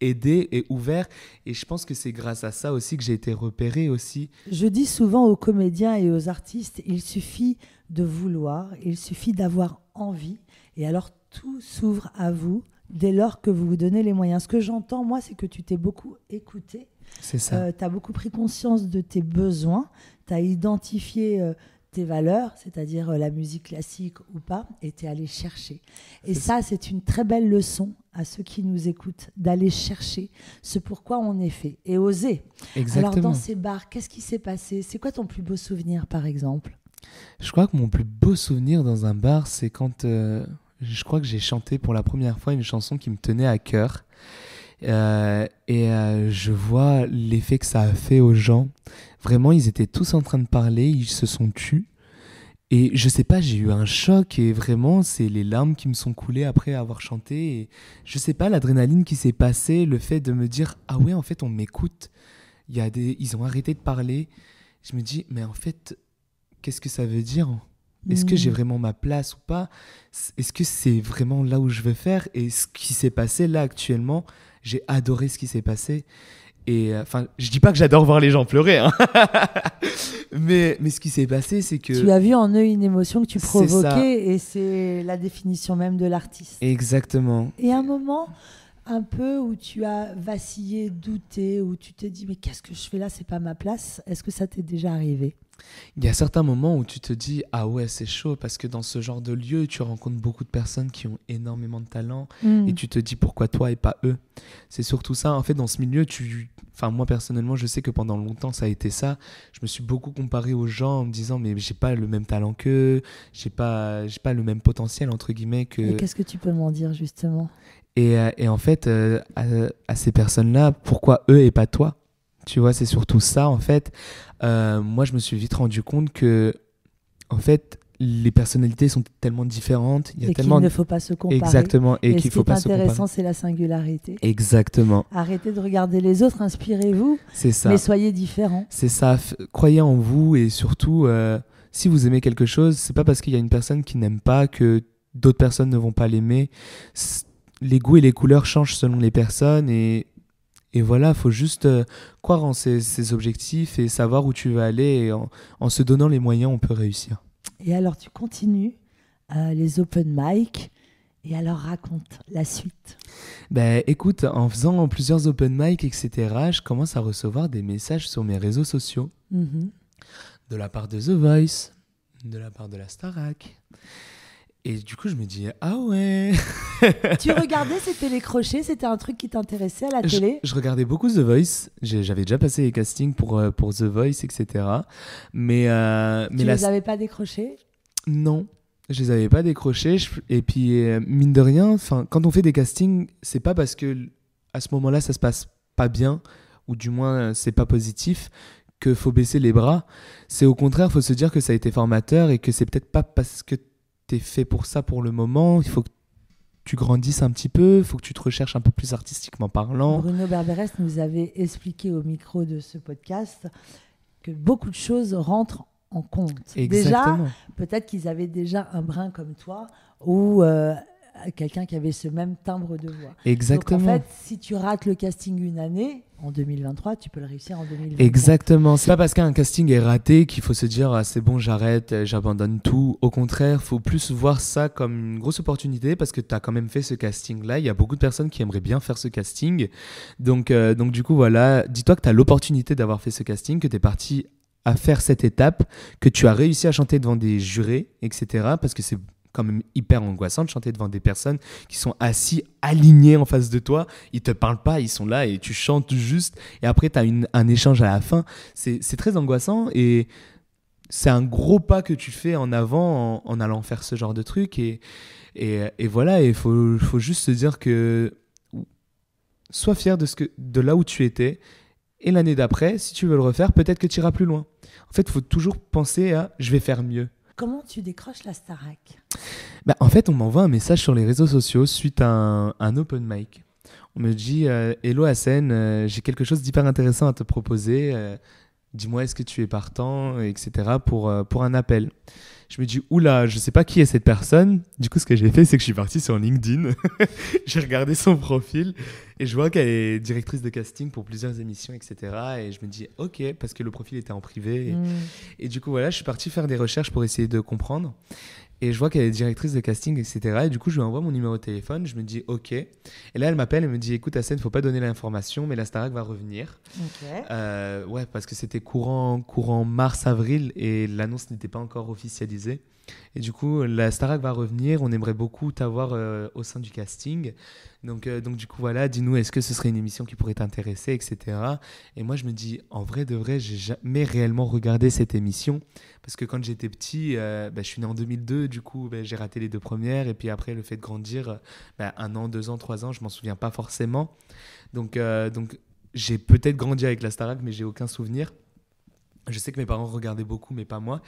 S2: aidé et ouvert. Et je pense que c'est grâce à ça aussi que j'ai été repéré aussi.
S1: Je dis souvent aux comédiens et aux artistes, il suffit de vouloir, il suffit d'avoir envie. Et alors tout s'ouvre à vous dès lors que vous vous donnez les moyens. Ce que j'entends, moi, c'est que tu t'es beaucoup écouté. C'est ça. Euh, tu as beaucoup pris conscience de tes besoins. Tu as identifié... Euh, valeurs, c'est-à-dire euh, la musique classique ou pas, était aller allé chercher. Et ça, c'est une très belle leçon à ceux qui nous écoutent, d'aller chercher ce pourquoi on est fait et oser. Exactement. Alors dans ces bars, qu'est-ce qui s'est passé C'est quoi ton plus beau souvenir, par exemple
S2: Je crois que mon plus beau souvenir dans un bar, c'est quand euh, je crois que j'ai chanté pour la première fois une chanson qui me tenait à cœur. Euh, et je vois l'effet que ça a fait aux gens Vraiment, ils étaient tous en train de parler, ils se sont tus. Et je sais pas, j'ai eu un choc et vraiment, c'est les larmes qui me sont coulées après avoir chanté. Et je sais pas, l'adrénaline qui s'est passée, le fait de me dire Ah ouais, en fait, on m'écoute. Il y a des... Ils ont arrêté de parler. Je me dis Mais en fait, qu'est-ce que ça veut dire Est-ce que j'ai hmm. vraiment ma place ou pas Est-ce que c'est vraiment là où je veux faire Et ce qui s'est passé là actuellement, j'ai adoré ce qui s'est passé. Et euh, enfin, je dis pas que j'adore voir les gens pleurer, hein. mais, mais ce qui s'est passé, c'est que. Tu as
S1: vu en eux une émotion
S2: que tu provoquais,
S1: et c'est la définition même de l'artiste.
S2: Exactement.
S1: Et à un moment, un peu où tu as vacillé, douté, où tu t'es dit mais qu'est-ce que je fais là, c'est pas ma place Est-ce que ça t'est déjà arrivé
S2: Il y a certains moments où tu te dis ah ouais c'est chaud parce que dans ce genre de lieu tu rencontres beaucoup de personnes qui ont énormément de talent et hmm. tu te dis pourquoi toi et pas eux. C'est surtout ça en fait dans ce milieu tu, enfin moi personnellement je sais que pendant longtemps ça a été ça. Je me suis beaucoup comparé aux gens en me disant mais j'ai pas le même talent qu'eux, j'ai pas j'ai pas le même potentiel entre guillemets que. Et qu'est-ce
S1: que tu peux m'en dire justement
S2: euh, et, en fait, euh, à, ces personnes-là, pourquoi eux et pas toi Tu vois, c'est surtout ça, en fait. Euh, moi, je me suis vite rendu compte que, en fait, les personnalités sont tellement différentes. Il y a et tellement... qu'il ne faut pas se comparer. Exactement. Et, qu'il faut pas se comparer. Ce qui est intéressant, c'est la singularité.
S1: Exactement. Arrêtez de regarder les autres, inspirez-vous. C'est ça. Mais soyez différents.
S2: C'est ça. Croyez en vous et surtout, si vous aimez quelque chose, c'est pas parce qu'il y a une personne qui n'aime pas que d'autres personnes ne vont pas l'aimer les goûts et les couleurs changent selon les personnes et, et voilà, faut juste euh, croire en ses, objectifs et savoir où tu vas aller et en, se donnant les moyens, on peut réussir.
S1: Et alors tu continues euh, les open mic. Et alors raconte la suite.
S2: Ben écoute, en faisant plusieurs open mic, etc., je commence à recevoir des messages sur mes réseaux sociaux. Mhm. De la part de The Voice, de la part de la Starac. Et du coup, je me dis, ah ouais Tu
S1: regardais ces crochets C'était un truc qui t'intéressait à la télé
S2: je, regardais beaucoup The Voice. J'avais déjà passé les castings pour, euh, pour The Voice, etc. Mais, euh, mais tu les avais
S1: pas décrochés
S2: Non, je les avais pas décrochés. Et puis, euh, mine de rien, quand on fait des castings, c'est pas parce que à ce moment-là, ça se passe pas bien, ou du moins, c'est pas positif, que faut baisser les bras. C'est au contraire, faut se dire que ça a été formateur et que c'est peut-être pas parce que t'es fait pour ça pour le moment, il faut que tu grandisses un petit peu, il faut que tu te recherches un peu plus artistiquement parlant. Bruno Berberes
S1: nous avait expliqué au micro de ce podcast que beaucoup de choses rentrent en compte.
S2: Exactement. Déjà,
S1: peut-être qu'ils avaient déjà un brin comme toi, ou quelqu'un qui avait ce même timbre de voix. Exactement. en fait, si tu rates le casting une année, en 2023, tu peux le réussir en 2024. Exactement.
S2: C'est pas parce qu'un casting est raté qu'il faut se dire ah, c'est bon, j'arrête, j'abandonne tout. Au contraire, faut plus voir ça comme une grosse opportunité parce que tu as quand même fait ce casting-là. Il y a beaucoup de personnes qui aimeraient bien faire ce casting. Donc, euh, donc du coup, voilà, dis-toi que tu as l'opportunité d'avoir fait ce casting, que tu es parti à faire cette étape, que tu as réussi à chanter devant des jurés, etc. Parce que c'est quand même hyper angoissant de chanter devant des personnes qui sont assis alignés en face de toi. Ils te parlent pas, ils sont là et tu chantes juste. Et après, tu as un échange à la fin. C'est très angoissant et c'est un gros pas que tu fais en avant en, allant faire ce genre de truc. Et, et, voilà, il faut, juste se dire que sois fier de, ce que, de là où tu étais. Et l'année d'après, si tu veux le refaire, peut-être que tu iras plus loin. En fait, il faut toujours penser à je vais faire mieux.
S1: Comment tu décroches la Starac
S2: bah, En fait, on m'envoie un message sur les réseaux sociaux suite à un, open mic. On me dit euh, Hello Hassan, euh, j'ai quelque chose d'hyper intéressant à te proposer. Euh, dis-moi, est-ce que tu es partant, etc., pour, pour un appel. Je me dis, oula, je sais pas qui est cette personne. Du coup, ce que j'ai fait, c'est que je suis parti sur LinkedIn. j'ai regardé son profil et je vois qu'elle est directrice de casting pour plusieurs émissions, etc. Et je me dis, ok, parce que le profil était en privé. Mm. Et, du coup, voilà, je suis parti faire des recherches pour essayer de comprendre. Et je vois qu'elle est directrice de casting, etc. Et du coup, je lui envoie mon numéro de téléphone. Je me dis OK. Et là, elle m'appelle et me dit Écoute, Hassan, il ne faut pas donner l'information, mais la Starac va revenir. Ok. Euh, ouais, parce que c'était courant, courant mars-avril et l'annonce n'était pas encore officialisée. Et du coup, la Starac va revenir. On aimerait beaucoup t'avoir euh, au sein du casting. Euh, donc, du coup, voilà, dis-nous, est-ce que ce serait une émission qui pourrait t'intéresser, etc. Et moi, je me dis, en vrai de vrai, j'ai jamais réellement regardé cette émission. Parce que quand j'étais petit, euh, bah, je suis né en 2002, du coup, bah, j'ai raté les deux premières. Et puis après, le fait de grandir, bah, un an, deux ans, trois ans, je m'en souviens pas forcément. Donc, euh, donc j'ai peut-être grandi avec la Starac, mais j'ai aucun souvenir. Je sais que mes parents regardaient beaucoup, mais pas moi.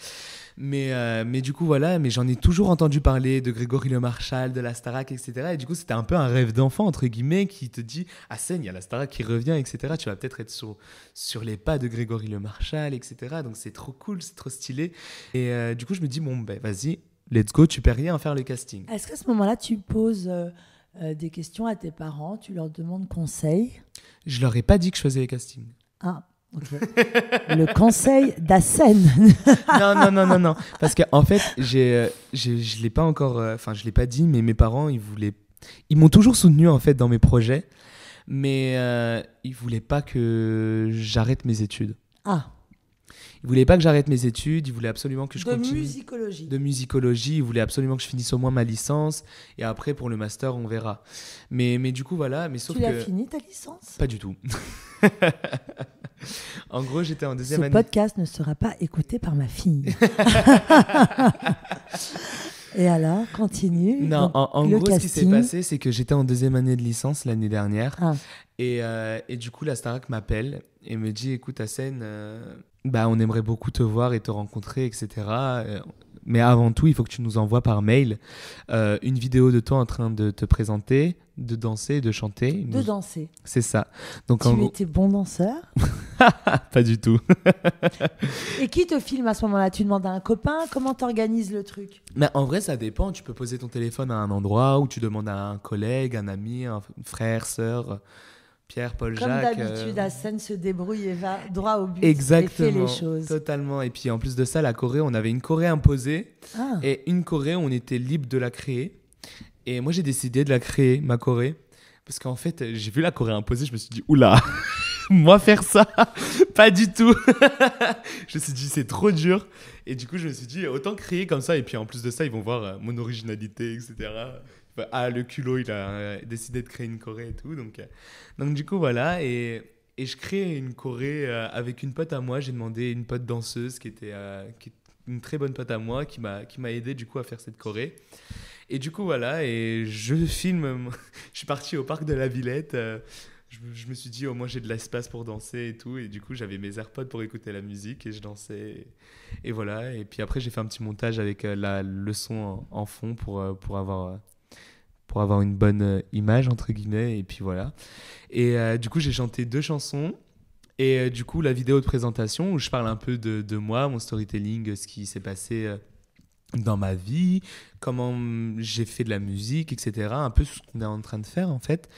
S2: Mais, euh, mais du coup, voilà, mais j'en ai toujours entendu parler de Grégory Le Marchal, de la Starac, etc. Et du coup, c'était un peu un rêve d'enfant, entre guillemets, qui te dit Ah, scène, il y a la Starac qui revient, etc. Tu vas peut-être être sur, sur les pas de Grégory Le Marchal, etc. Donc, c'est trop cool, c'est trop stylé. Et euh, du coup, je me dis Bon, ben, vas-y, let's go, tu perds rien à faire le casting.
S1: Est-ce qu'à ce, moment-là, tu poses. Euh, des questions à tes parents, tu leur demandes conseil
S2: Je leur ai pas dit que je faisais les castings.
S1: Ah le
S2: conseil d'Assen. non, non, non, non, non. Parce qu'en en fait, j'ai, euh, je ne l'ai pas encore, euh, enfin, je l'ai pas dit, mais mes parents, ils voulaient. Ils m'ont toujours soutenu, en fait, dans mes projets, mais euh, ils ne voulaient pas que j'arrête mes études. Ah. Ils ne voulaient pas que j'arrête mes études, ils voulaient absolument que je continue. De musicologie. De musicologie, ils voulaient absolument que je finisse au moins ma licence, et après, pour le master, on verra. Mais, mais du coup, voilà. Mais sauf tu l'as fini ta licence Pas du tout. en gros, j'étais en deuxième année. Ce
S1: podcast ne sera pas écouté par ma fille. Et alors, continue. Non, en, gros, ce qui s'est passé,
S2: c'est que j'étais en deuxième année de licence l'année dernière. Ah. Et, euh, et, du coup, la Starac m'appelle et me dit Écoute, Asen... Bah, on aimerait beaucoup te voir et te rencontrer, etc. Euh, mais avant tout, il faut que tu nous envoies par mail euh, une vidéo de toi en train de te présenter, de danser, de chanter. De danser. C'est ça. Donc, tu étais bon danseur Pas du tout.
S1: et qui te filme à ce moment-là Tu demandes à un copain Comment t'organises le truc
S2: mais bah, En vrai, ça dépend. Tu peux poser ton téléphone à un endroit où tu demandes à un collègue, un ami, un frère, sœur. Pierre-Paul Jacques. Comme d'habitude,
S1: euh, scène se débrouille et va droit au but. Exactement. Et les choses.
S2: Totalement. Et puis en plus de ça, la Corée, on avait une Corée imposée. Ah. Et une Corée, on était libre de la créer. Et moi, j'ai décidé de la créer, ma Corée. Parce qu'en fait, j'ai vu la Corée imposée, je me suis dit, oula, moi faire ça, pas du tout. je me suis dit, c'est trop dur. Et du coup, je me suis dit, autant créer comme ça. Et puis en plus de ça, ils vont voir euh, mon originalité, etc. Bah, ah, le culot, il a euh, décidé de créer une Corée et tout. Donc, euh, donc du coup, voilà. Et, et je crée une Corée euh, avec une pote à moi. J'ai demandé une pote danseuse qui était qui, une très bonne pote à moi qui m'a qui m'a aidé du coup à faire cette Corée. Et du coup, voilà. Et je filme. je suis parti au parc de la Villette. Je, me suis dit, au oh, moins j'ai de l'espace pour danser et tout. Et du coup, j'avais mes AirPods pour écouter la musique et je dansais. Et, voilà. Et puis après, j'ai fait un petit montage avec la, le son en, fond pour, pour avoir pour avoir une bonne euh, image, entre guillemets, et puis voilà. Et euh, du coup, j'ai chanté deux chansons. Et euh, du coup, la vidéo de présentation où je parle un peu de, de moi, mon storytelling, ce qui s'est passé dans ma vie, comment mm, j'ai fait de la musique, etc. Un peu ce qu'on est en train de faire, en fait.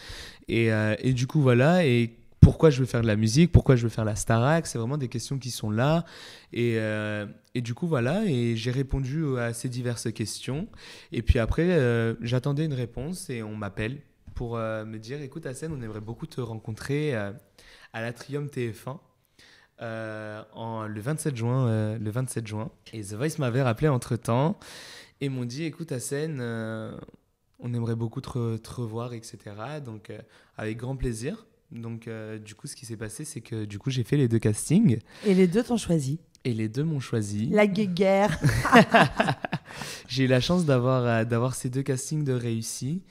S2: Et, et du coup, voilà. Et pourquoi je veux faire de la musique, pourquoi je veux faire la Starac, c'est vraiment des questions qui sont là. Et, euh, et du coup, voilà, et j'ai répondu à ces diverses questions. Et puis après, euh, j'attendais une réponse et on m'appelle pour euh, me dire, écoute, Hassan, on aimerait beaucoup te rencontrer à l'Atrium TF1. en, le 27 juin le 27 juin et The Voice m'avait rappelé entre temps et m'ont dit écoute Hassan on aimerait beaucoup te revoir etc donc avec grand plaisir donc, euh, du coup, ce qui s'est passé, c'est que du coup, j'ai fait les deux castings. Et les deux t'ont choisi Et les deux m'ont choisi. La guerre J'ai eu la chance d'avoir euh, ces deux castings de réussis.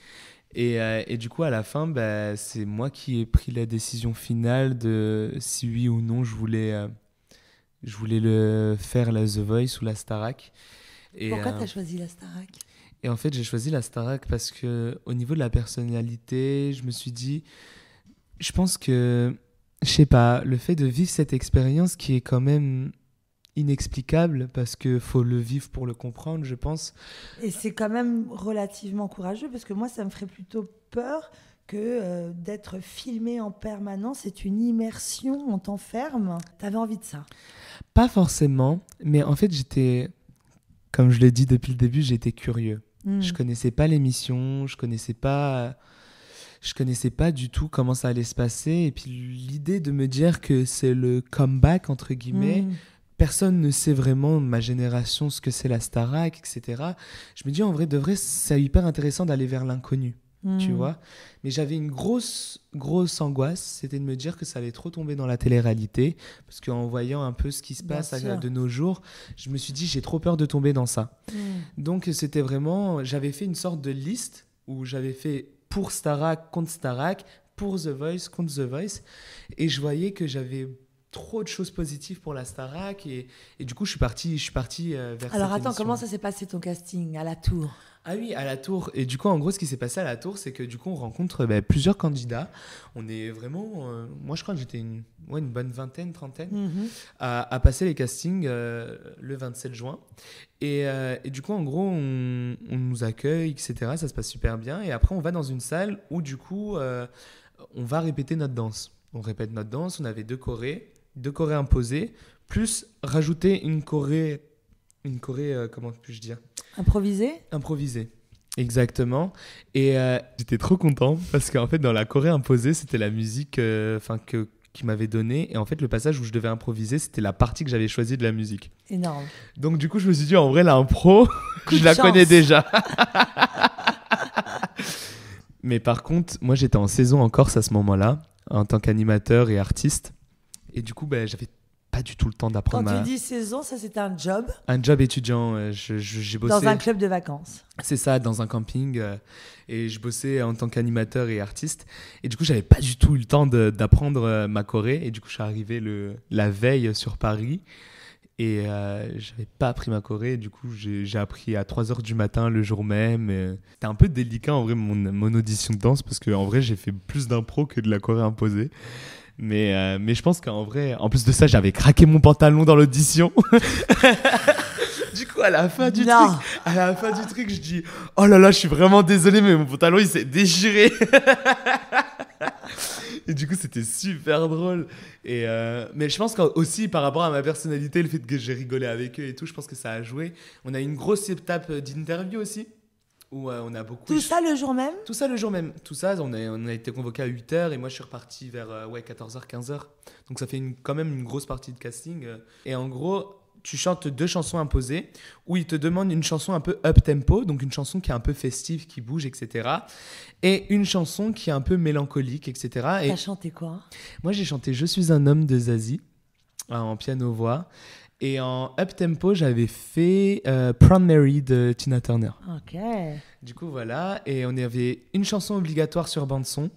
S2: Euh, et, du coup, à la fin, bah, c'est moi qui ai pris la décision finale de si oui ou non je voulais, je voulais le faire la The Voice ou la Starac. Et, Pourquoi t'as
S1: choisi la Starac
S2: Et en fait, j'ai choisi la Starac parce que au niveau de la personnalité, je me suis dit je pense que, je sais pas, le fait de vivre cette expérience qui est quand même inexplicable parce que faut le vivre pour le comprendre, je pense. Et c'est
S1: quand même relativement courageux parce que moi, ça me ferait plutôt peur que euh, d'être filmé en permanence c'est une immersion, on t'enferme. T'avais envie de ça
S2: Pas forcément, mais en fait j'étais, comme je l'ai dit depuis le début, j'étais curieux. Hmm. Je connaissais pas l'émission, je connaissais pas je connaissais pas du tout comment ça allait se passer. Et puis l'idée de me dire que c'est le comeback, entre guillemets, mm. personne ne sait vraiment, ma génération, ce que c'est la Starac, etc. Je me dis, en vrai, de vrai, c'est hyper intéressant d'aller vers l'inconnu. Tu mm. vois Mais j'avais une grosse, grosse angoisse, c'était de me dire que ça allait trop tomber dans la télé-réalité, parce qu'en voyant un peu ce qui se passe de nos jours, je me suis dit, j'ai trop peur de tomber dans ça. Mm. Donc c'était vraiment, j'avais fait une sorte de liste où j'avais fait pour Starak contre Starak, pour The Voice contre The Voice. Et je voyais que j'avais trop de choses positives pour la starak et, et, du coup je suis parti je suis parti euh, Alors attends, comment
S1: ça s'est passé ton casting à la tour
S2: ah oui, à la tour. Et du coup, en gros, ce qui s'est passé à la tour, c'est que du coup, on rencontre bah, plusieurs candidats. On est vraiment. Euh, moi, je crois que j'étais une, ouais, une bonne vingtaine, trentaine mhm. à, passer les castings euh, le 27 juin. Et, euh, et, du coup, en gros, on, on, nous accueille, etc. Ça se passe super bien. Et après, on va dans une salle où, du coup, on va répéter notre danse. On répète notre danse. On avait deux chorés, deux chorés imposés, plus rajouter une choré une choré, euh, comment puis-je dire Improvisée Improvisée. Exactement. Et euh, j'étais trop content parce qu'en fait, dans la Corée imposée, c'était la musique euh, enfin que, qui m'avait donné. Et en fait, le passage où je devais improviser, c'était la partie que j'avais choisie de la musique. Énorme. Donc, du coup, je me suis dit, en vrai, l'impro, je la connais déjà. Mais par contre, moi, j'étais en saison en Corse à ce moment-là, en tant qu'animateur et artiste. Et du coup, bah, j'avais du tout le temps d'apprendre. Quand tu dis
S1: saison, ça c'était un job
S2: Un job étudiant. J'ai bossé. Dans un club de vacances. C'est ça, dans un camping. Euh, et je bossais en tant qu'animateur et artiste. Et du coup, j'avais pas du tout le temps d'apprendre euh, ma Corée. Et du coup, je suis arrivé le, la veille sur Paris. Et euh, j'avais pas appris ma Corée, du coup j'ai appris à 3h du matin le jour même. C'était un peu délicat en vrai mon, mon audition de danse parce qu'en vrai j'ai fait plus d'impro que de la Corée imposée. Mais, euh, mais je pense qu'en vrai, en plus de ça, j'avais craqué mon pantalon dans l'audition. du coup, à la fin du truc, à la fin du truc, je dis, oh là là, je suis vraiment désolé, mais mon pantalon il s'est déchiré. et du coup, c'était super drôle. Et euh, mais je pense qu'aussi par rapport à ma personnalité, le fait que j'ai rigolé avec eux et tout, je pense que ça a joué. On a eu une grosse étape euh, d'interview aussi où euh, on a beaucoup. Tout ça le jour même Tout ça le jour même. Tout ça, on a, on a été convoqué à 8h et moi je suis reparti vers euh, ouais, 14h, 15h. Donc ça fait quand même une grosse partie de casting. Euh. Et en gros, tu chantes deux chansons imposées où ils te demandent une chanson un peu up tempo, donc une chanson qui est un peu festive, qui bouge, etc. Et une chanson qui est un peu mélancolique, etc. T'as et... chanté quoi Moi j'ai chanté Je suis un homme de Zazie en piano-voix. Et en up tempo, j'avais fait euh, Mary » de Tina Turner. Ok. Du coup, voilà. Et on avait une chanson obligatoire sur bande-son,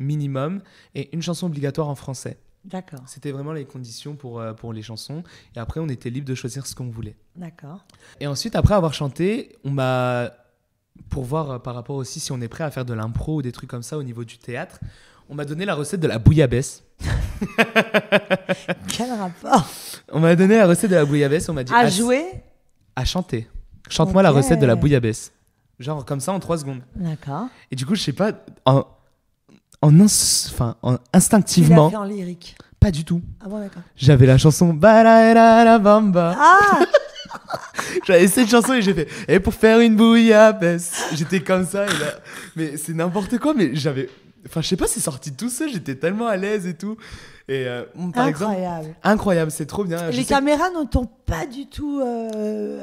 S2: minimum, et une chanson obligatoire en français. D'accord. C'était vraiment les conditions pour, euh, pour les chansons. Et après, on était libre de choisir ce qu'on voulait. D'accord. Et ensuite, après avoir chanté, on m'a. Pour voir euh, par rapport aussi si on est prêt à faire de l'impro ou des trucs comme ça au niveau du théâtre, on m'a donné la recette de la bouillabaisse. Quel rapport On m'a donné la recette de la bouillabaisse, on m'a dit... À jouer À chanter. Chante-moi la recette de la bouillabaisse. Genre comme ça en 3 secondes. D'accord. Et du coup, je sais pas, en, enfin, instinctivement... Pas du tout. Ah bon, d'accord. J'avais la chanson... la bamba. Ah J'avais cette chanson et j'ai fait Et pour faire une bouillabaisse J'étais comme ça Mais c'est n'importe quoi, mais j'avais Enfin, je sais pas, c'est sorti tout seul, j'étais tellement à l'aise et tout. Et euh, par incroyable. Exemple, incroyable, c'est trop bien. Les caméras
S1: ne pas du tout euh,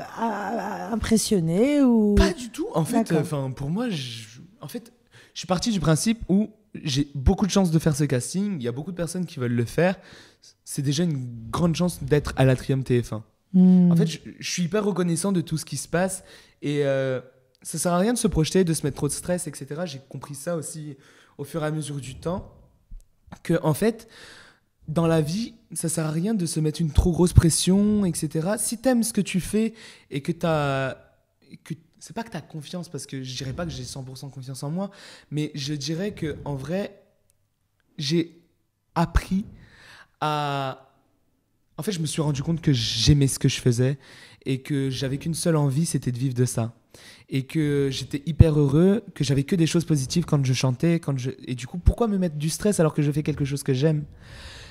S1: impressionné ou Pas du tout. En fait, enfin
S2: pour moi, je... en fait, je suis parti du principe où j'ai beaucoup de chance de faire ce casting. Il y a beaucoup de personnes qui veulent le faire. C'est déjà une grande chance d'être à l'Atrium TF1. Hmm. En fait, je, suis hyper reconnaissant de tout ce qui se passe et euh, ça sert à rien de se projeter, de se mettre trop de stress, etc. J'ai compris ça aussi au fur et à mesure du temps que, en fait, dans la vie, ça sert à rien de se mettre une trop grosse pression, etc. Si t'aimes ce que tu fais et que t'as. Que, c'est pas que t'as confiance, parce que je dirais pas que j'ai 100% confiance en moi, mais je dirais que en vrai, j'ai appris à. En fait, je me suis rendu compte que j'aimais ce que je faisais et que j'avais qu'une seule envie, c'était de vivre de ça et que j'étais hyper heureux, que j'avais que des choses positives quand je chantais, quand je et du coup pourquoi me mettre du stress alors que je fais quelque chose que j'aime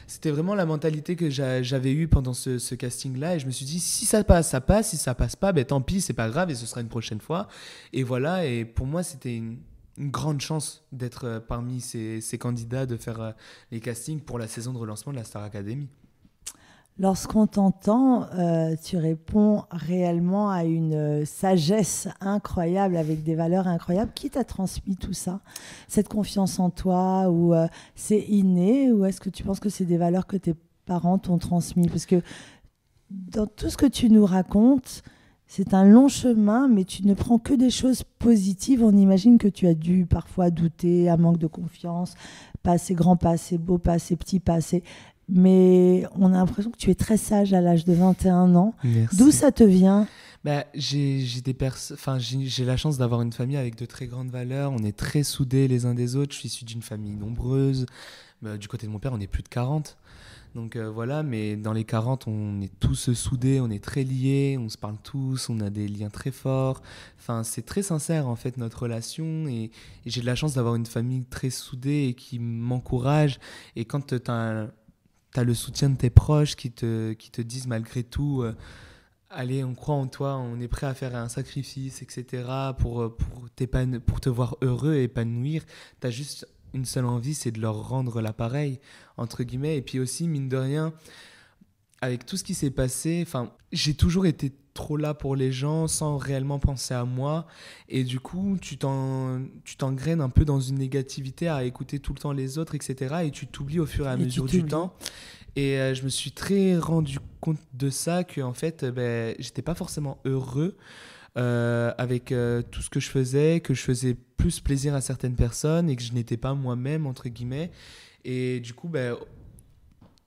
S2: C'était vraiment la mentalité que j'avais eue pendant ce, casting-là et je me suis dit si ça passe, ça passe, si ça passe pas, ben tant pis, c'est pas grave et ce sera une prochaine fois. Et voilà et pour moi c'était une, grande chance d'être euh, parmi ces, candidats, de faire euh, les castings pour la saison de relancement de la Star Academy.
S1: Lorsqu'on t'entend, euh, tu réponds réellement à une euh, sagesse incroyable, avec des valeurs incroyables. Qui t'a transmis tout ça Cette confiance en toi, ou euh, c'est inné, ou est-ce que tu penses que c'est des valeurs que tes parents t'ont transmises Parce que dans tout ce que tu nous racontes, c'est un long chemin, mais tu ne prends que des choses positives. On imagine que tu as dû parfois douter, à manque de confiance, pas assez grand, pas assez beau, pas assez petit, pas assez mais on a l'impression que tu es très sage à l'âge de 21 ans. D'où ça te vient
S2: bah, j'ai la chance d'avoir une famille avec de très grandes valeurs. On est très soudés les uns des autres. Je suis issu d'une famille nombreuse. Bah, du côté de mon père, on est plus de 40. Donc euh, voilà, mais dans les 40, on est tous soudés, on est très liés, on se parle tous, on a des liens très forts. Enfin, c'est très sincère en fait notre relation et, j'ai de la chance d'avoir une famille très soudée et qui m'encourage. Et quand tu as tu le soutien de tes proches qui te, qui te disent malgré tout euh, Allez, on croit en toi, on est prêt à faire un sacrifice, etc. pour, euh, pour, pour te voir heureux et épanouir. Tu as juste une seule envie, c'est de leur rendre l'appareil, entre guillemets. Et puis aussi, mine de rien, avec tout ce qui s'est passé, enfin, j'ai toujours été trop là pour les gens sans réellement penser à moi. Et du coup, tu t'engraines un peu dans une négativité à écouter tout le temps les autres, etc. Et tu t'oublies au fur et à mesure du temps. Et euh, je me suis très rendu compte de ça, que en fait, euh, ben, j'étais pas forcément heureux. Euh, avec tout ce que je faisais, que je faisais plus plaisir à certaines personnes et que je n'étais pas moi-même, entre guillemets. Et du coup, ben,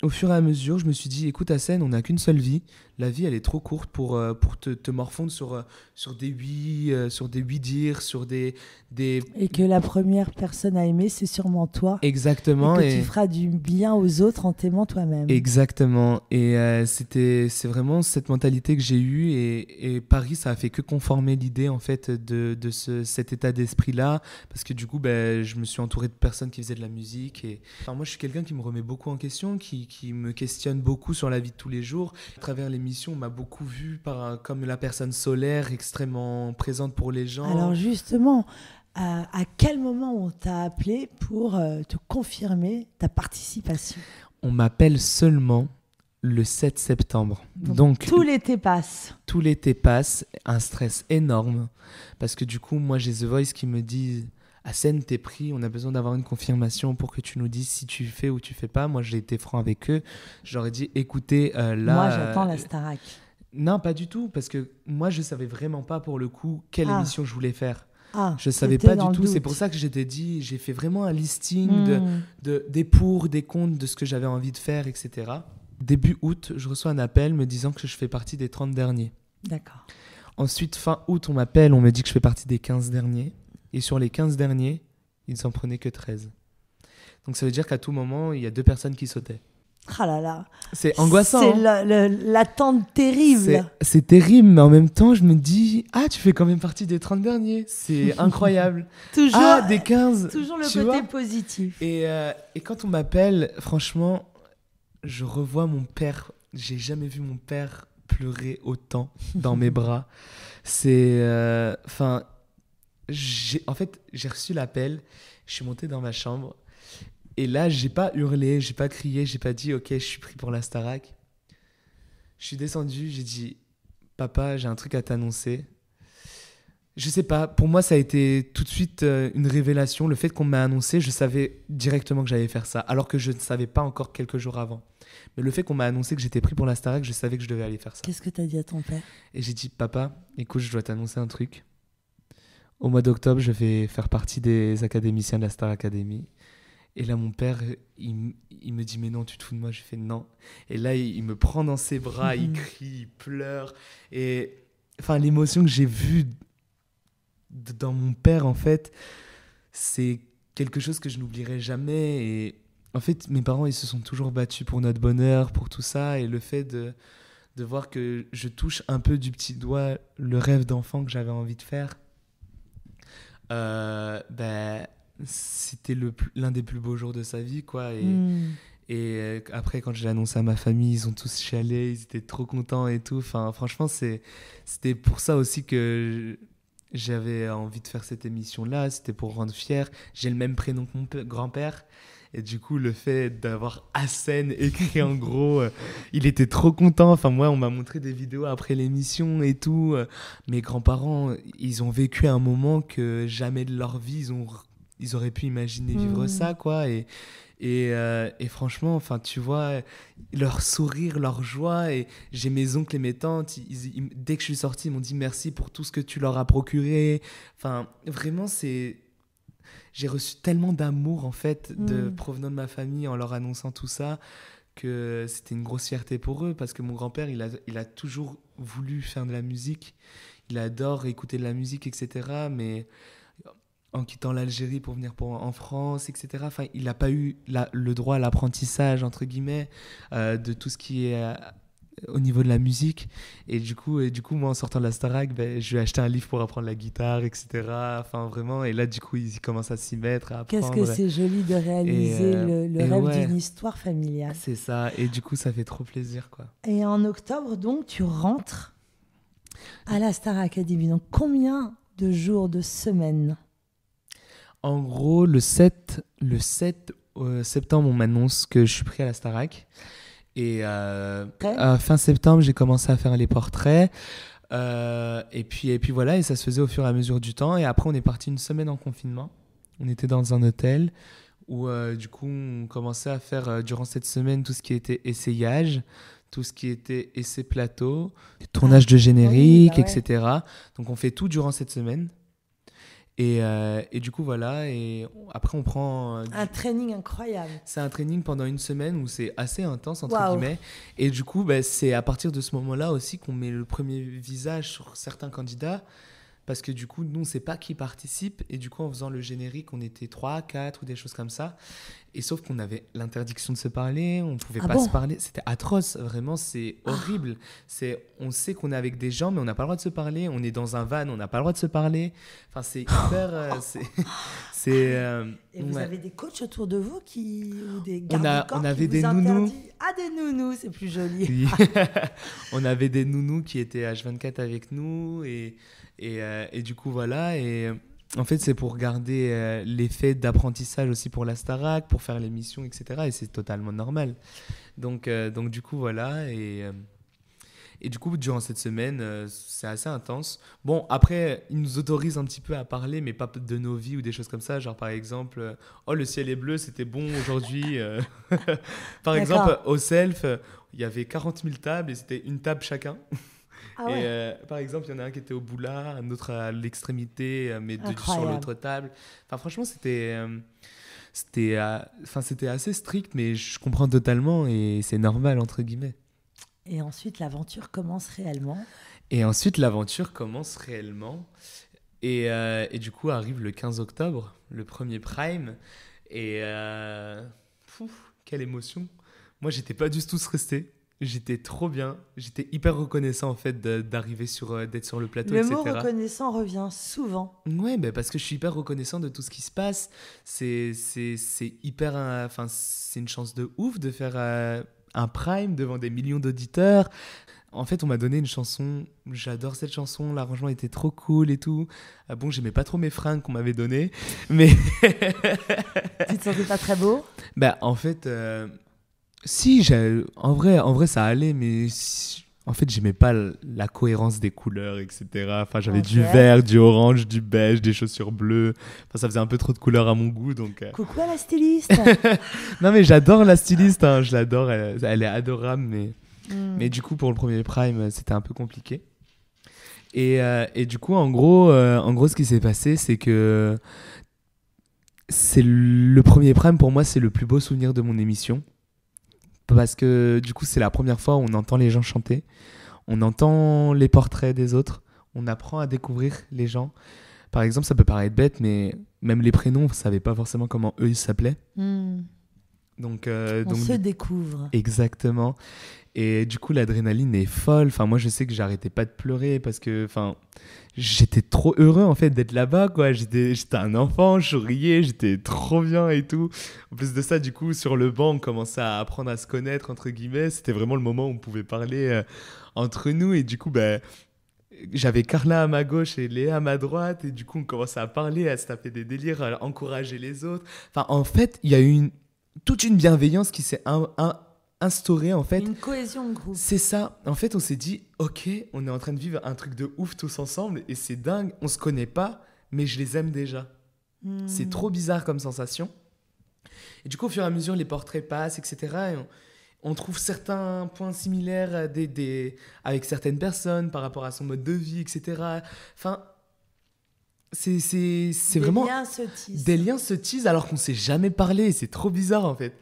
S2: au fur et à mesure, je me suis dit, écoute, Asen, on n'a qu'une seule vie. La vie, elle est trop courte pour, euh, pour te, te, morfondre sur, euh, sur des oui, euh, sur des oui dire », sur des, des... Et que
S1: la première personne à aimer, c'est sûrement toi. Exactement. Et que tu feras du bien aux autres en t'aimant toi-même.
S2: Exactement. Et c'était c'est vraiment cette mentalité que j'ai eue. Et, Paris, ça a fait que conformer l'idée, en fait, de, de ce, cet état d'esprit-là. Parce que du coup, ben, je me suis entouré de personnes qui faisaient de la musique. Et... moi, je suis quelqu'un qui me remet beaucoup en question, qui qui me questionne beaucoup sur la vie de tous les jours. À travers l'émission, on m'a beaucoup vu par, comme la personne solaire extrêmement présente pour les gens. Alors
S1: justement, euh, à, quel moment on t'a appelé pour euh, te confirmer
S2: ta participation On m'appelle seulement le 7 septembre. Donc, tout l'été passe. Tout l'été passe, un stress énorme parce que du coup, moi j'ai The Voice qui me dit Asen, t'es pris, on a besoin d'avoir une confirmation pour que tu nous dises si tu fais ou tu fais pas. Moi, j'ai été franc avec eux. J'aurais dit, écoutez, euh, là. Moi, j'attends la euh, Starac. Non, pas du tout, parce que moi, je savais vraiment pas pour le coup quelle ah. émission je voulais faire. Ah, je savais pas du tout. C'est pour ça que j'étais dit, j'ai fait vraiment un listing hmm. de, des pour, des contre, de ce que j'avais envie de faire, etc. Début août, je reçois un appel me disant que je fais partie des 30 derniers. D'accord. Ensuite, fin août, on m'appelle, on me dit que je fais partie des 15 derniers. Et sur les 15 derniers, il ne s'en prenait que 13. Donc ça veut dire qu'à tout moment, il y a deux personnes qui sautaient. Ah là là. C'est angoissant. C'est
S1: hein. l'attente terrible.
S2: C'est terrible, mais en même temps, je me dis Ah, tu fais quand même partie des 30 derniers. C'est incroyable. toujours, ah, des 15. Toujours le côté positif. Et, euh, et quand on m'appelle, franchement, je revois mon père. J'ai jamais vu mon père pleurer autant dans mes bras. C'est. Euh, enfin en fait, j'ai reçu l'appel, je suis monté dans ma chambre, et là, j'ai pas hurlé, j'ai pas crié, j'ai pas dit, ok, je suis pris pour la Je suis descendu, j'ai dit, papa, j'ai un truc à t'annoncer. Je sais pas, pour moi, ça a été tout de suite euh, une révélation. Le fait qu'on m'a annoncé, je savais directement que j'allais faire ça, alors que je ne savais pas encore quelques jours avant. Mais le fait qu'on m'a annoncé que j'étais pris pour la je savais que je devais aller faire ça. Qu'est-ce que as dit à ton père Et j'ai dit, papa, écoute, je dois t'annoncer un truc. Au mois d'octobre, je vais faire partie des académiciens de la Star Academy. Et là, mon père, il, me dit Mais non, tu te fous de moi Je fais Non. Et là, il, me prend dans ses bras, il crie, il pleure. Et enfin, l'émotion que j'ai vue dans mon père, en fait, c'est quelque chose que je n'oublierai jamais. Et en fait, mes parents, ils se sont toujours battus pour notre bonheur, pour tout ça. Et le fait de, de voir que je touche un peu du petit doigt le rêve d'enfant que j'avais envie de faire, euh, ben, c'était l'un des plus beaux jours de sa vie, quoi. Et, hmm. euh, après, quand j'ai annoncé à ma famille, ils ont tous chialé, ils étaient trop contents et tout. Enfin, franchement, c'était pour ça aussi que j'avais envie de faire cette émission-là. C'était pour rendre fier. J'ai le même prénom que mon grand-père. Et du coup, le fait d'avoir Asen écrit en gros, euh, il était trop content. Enfin, moi, on m'a montré des vidéos après l'émission et tout. Euh, mes grands-parents, ils ont vécu un moment que jamais de leur vie, ils, ont, ils auraient pu imaginer vivre mmh. ça, quoi. Et, euh, et, franchement, enfin, tu vois, leur sourire, leur joie. Et j'ai mes oncles et mes tantes. dès que je suis sorti, ils m'ont dit merci pour tout ce que tu leur as procuré. Enfin, vraiment, c'est j'ai reçu tellement d'amour en fait de mm. provenant de ma famille en leur annonçant tout ça que c'était une grosse fierté pour eux parce que mon grand-père il a, il a toujours voulu faire de la musique, il adore écouter de la musique etc. Mais en quittant l'Algérie pour venir pour, en France, etc. Enfin, il n'a pas eu le droit à l'apprentissage, entre guillemets, euh, de tout ce qui est euh, au niveau de la musique. Et du coup, et du coup moi, en sortant de la Starac, ben, je lui ai acheté un livre pour apprendre la guitare, etc. Enfin, vraiment. Et là, du coup, ils commence à s'y mettre, Qu'est-ce que c'est joli de réaliser euh, le, rêve d'une
S1: histoire familiale.
S2: C'est ça. Et du coup, ça fait trop plaisir, quoi.
S1: Et en octobre, donc, tu rentres à la Star début Donc, combien de jours, de semaine
S2: En gros, le 7, le 7 euh, septembre, on m'annonce que je suis pris à la Starac. Et euh, euh, fin septembre, j'ai commencé à faire les portraits. Euh, et, puis, et puis voilà, et ça se faisait au fur et à mesure du temps. Et après, on est parti une semaine en confinement. On était dans un hôtel où, du coup, on commençait à faire durant cette semaine tout ce qui était essayage, tout ce qui était essai plateau, ah. tournage de bah générique, etc. Donc, on fait tout durant cette semaine. Euh, et, du coup, voilà. Et après, on prend. Euh, un
S1: training incroyable.
S2: C'est un training pendant une semaine où c'est assez intense, entre guillemets. Et du coup, bah, c'est à partir de ce moment-là aussi qu'on met le premier visage sur certains candidats parce que du coup, nous, on ne sait pas qui participe. Et du coup, en faisant le générique, on était 3, 4 ou des choses comme ça. Et sauf qu'on avait l'interdiction de se parler, on ne pouvait ah pas se parler. C'était atroce, vraiment, c'est ah. horrible. C'est, on sait qu'on est avec des gens, mais on n'a pas le droit de se parler. On est dans un van, on n'a pas le droit de se parler. Enfin, c'est hyper. Euh, c'est, euh, Et vous avez
S1: des coachs autour de vous qui. Ou des on, a, on avait des nounous. Ah, des nounous, c'est plus joli.
S2: on avait des nounous qui étaient H24 avec nous. Et, euh, et, du coup, voilà. Et en fait, c'est pour garder euh, l'effet d'apprentissage aussi pour la Starac, pour faire l'émission, etc. Et c'est totalement normal. Donc, euh, donc, du coup, voilà. Et, et du coup, durant cette semaine, c'est assez intense. Bon, après, ils nous autorisent un petit peu à parler, mais pas de nos vies ou des choses comme ça. Genre, par exemple, oh, le ciel est bleu, c'était bon aujourd'hui. par exemple, au self, il y avait 40 000 tables et c'était une table chacun. Ah euh, par exemple, il y en a un qui était au là, un autre à l'extrémité, euh, mais sur l'autre table. Enfin, franchement, c'était. Euh, c'était enfin c'était assez strict, mais je comprends totalement et c'est normal, entre guillemets.
S1: Et ensuite, l'aventure commence réellement.
S2: Et ensuite, l'aventure commence réellement. Et, du coup, arrive le 15 octobre, le premier prime. Et. Pouf, quelle émotion! Moi, j'étais pas du tout stressé. J'étais trop bien. J'étais hyper reconnaissant en fait d'arriver sur euh, d'être sur le plateau. Le mot reconnaissant
S1: revient souvent.
S2: Ouais, ben, parce que je suis hyper reconnaissant de tout ce qui se passe. C'est c'est hyper, enfin c'est une chance de ouf de faire euh, un prime devant des millions d'auditeurs. En fait, on m'a donné une chanson. J'adore cette chanson. L'arrangement était trop cool et tout. Ah bon, j'aimais pas trop mes fringues qu'on m'avait données, mais. tu te sentais pas très beau Bah, en fait, euh, si, en vrai, en vrai, ça allait, mais en fait, j'aimais pas la cohérence des couleurs, etc. Enfin, j'avais du vert, du orange, du beige, des chaussures bleues. ça faisait un peu trop de couleurs à mon goût, donc. Euh. Coucou à la styliste. non, mais j'adore la styliste. Hein. Je l'adore. Elle, est adorable, mais hmm. mais du coup, pour le premier prime, c'était un peu compliqué. Et, euh, du coup, en gros, euh, en gros ce qui s'est passé, c'est que c'est le premier prime pour moi, c'est le plus beau souvenir de mon émission parce que du coup c'est la première fois où on entend les gens chanter, on entend les portraits des autres, on apprend à découvrir les gens. Par exemple, ça peut paraître bête, mais même les prénoms, on ne savait pas forcément comment eux ils s'appelaient. Hmm. Donc, euh, on se découvre. Exactement. Et du coup, l'adrénaline est folle. Enfin, moi, je sais que j'arrêtais pas de pleurer parce que, enfin, j'étais trop heureux en fait d'être là-bas, quoi. J'étais, j'étais un enfant, je riais, j'étais trop bien et tout. En plus de ça, du coup, sur le banc, on commençait à apprendre à se connaître entre guillemets. C'était vraiment le moment où on pouvait parler euh, entre nous et du coup, ben. j'avais Carla à ma gauche et Léa à ma droite, et du coup, on commençait à parler, à se taper des délires, à encourager les autres. Enfin, en fait, il y a eu toute une bienveillance qui s'est un, instaurer en fait. Une cohésion de groupe. C'est ça. En fait, on s'est dit, ok, on est en train de vivre un truc de ouf tous ensemble et c'est dingue. On se connaît pas, mais je les aime déjà. Hmm. C'est trop bizarre comme sensation. Et du coup, au fur et à mesure, les portraits passent, etc. Et on, trouve certains points similaires des, avec certaines personnes par rapport à son mode de vie, etc. Enfin, c'est vraiment. Des liens se teasent Des liens se alors qu'on ne s'est jamais parlé. C'est trop bizarre en fait.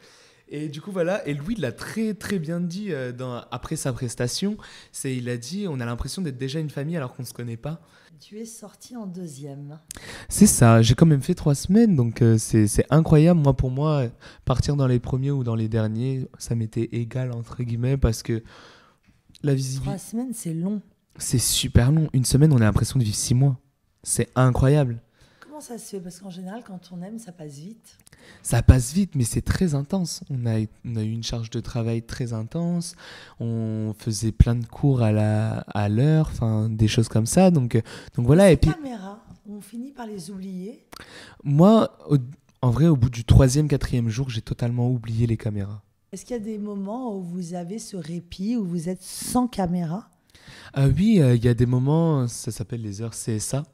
S2: Et du coup, voilà, et Louis l'a très très bien dit euh, après sa prestation, c'est il a dit, on a l'impression d'être déjà une famille alors qu'on ne se connaît pas.
S1: Tu es sorti en deuxième.
S2: C'est ça, j'ai quand même fait trois semaines, donc euh, c'est incroyable. Moi, pour moi, partir dans les premiers ou dans les derniers, ça m'était égal, entre guillemets, parce que la visibilité... Trois
S1: semaines, c'est long.
S2: C'est super long. Une semaine, on a l'impression de vivre six mois. C'est incroyable
S1: ça se fait Parce qu'en général, quand on aime, ça passe vite.
S2: Ça passe vite, mais c'est très intense. On a, eu une charge de travail très intense. On faisait plein de cours à la à l'heure, enfin des choses comme ça. Donc donc voilà. Et puis
S1: on finit par les oublier.
S2: Moi, en vrai, au bout du troisième, quatrième jour, j'ai totalement oublié les caméras.
S1: Est-ce qu'il y a des moments où vous avez ce répit, où vous êtes sans caméra
S2: ah euh, Oui, il y a des moments, ça s'appelle les heures CSA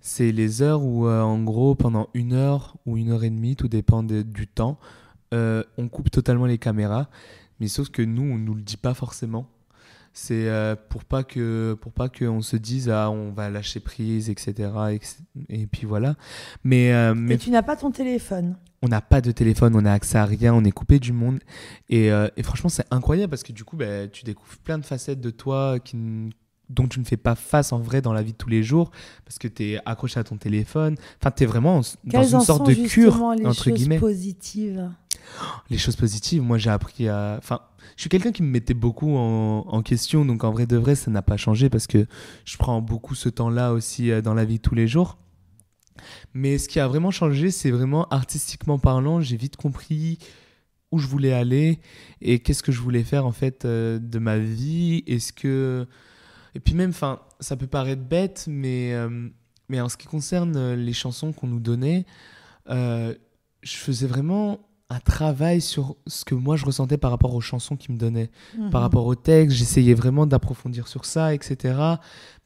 S2: c'est les heures où, euh, en gros, pendant une heure ou une heure et demie, tout dépend du temps, euh, on coupe totalement les caméras. Mais sauf que nous, on ne nous le dit pas forcément. C'est euh, pour pas que pour pas qu'on se dise ah on va lâcher prise etc et, puis voilà mais, mais tu n'as pas
S1: ton téléphone
S2: on n'a pas de téléphone on n'a accès à rien on est coupé du monde et, franchement c'est incroyable parce que du coup bah, tu découvres plein de facettes de toi qui dont tu ne fais pas face en vrai dans la vie de tous les jours parce que tu es accroché à ton téléphone. Enfin, tu es vraiment dans une sorte de cure, les entre guillemets.
S1: Positives
S2: les choses positives, moi j'ai appris à. Enfin, je suis quelqu'un qui me mettait beaucoup en, en, question, donc en vrai de vrai, ça n'a pas changé parce que je prends beaucoup ce temps-là aussi euh, dans la vie de tous les jours. Mais ce qui a vraiment changé, c'est vraiment artistiquement parlant, j'ai vite compris où je voulais aller et qu'est-ce que je voulais faire en fait euh, de ma vie. Est-ce que et puis même, enfin, ça peut paraître bête, mais, euh, mais en ce qui concerne euh, les chansons qu'on nous donnait, euh, je faisais vraiment un travail sur ce que moi je ressentais par rapport aux chansons qu'ils me donnaient, mhm. par rapport au texte. J'essayais vraiment d'approfondir sur ça, etc.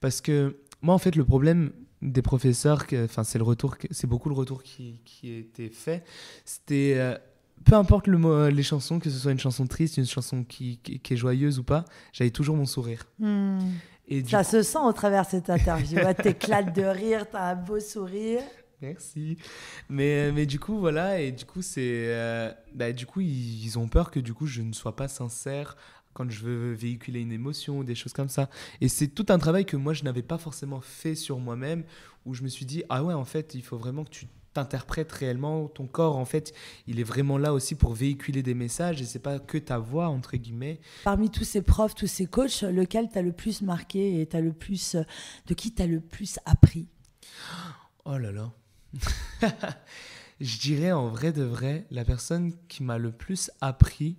S2: Parce que moi, en fait, le problème des professeurs, enfin, c'est le retour, c'est beaucoup le retour qui, qui était fait. C'était peu importe le les chansons, que ce soit une chanson triste, une chanson qui, qui, est joyeuse ou pas, j'avais toujours mon sourire. Hmm ça se sent au travers
S1: cette interview. T'éclates hein. de rire, t'as un beau sourire.
S2: Merci. Mais, mais du coup, voilà, et du coup, c'est. Euh, bah, du coup, ils, ils, ont peur que du coup, je ne sois pas sincère quand je veux véhiculer une émotion ou des choses comme ça. Et c'est tout un travail que moi, je n'avais pas forcément fait sur moi-même, où je me suis dit, ah ouais, en fait, il faut vraiment que tu interprète réellement ton corps en fait il est vraiment là aussi pour véhiculer des messages et c'est pas que ta voix entre guillemets
S1: parmi tous ces profs tous ces coachs lequel t'as le plus marqué et t'as le plus euh, de qui t'as le plus appris
S2: oh là là je dirais en vrai de vrai la personne qui m'a le plus appris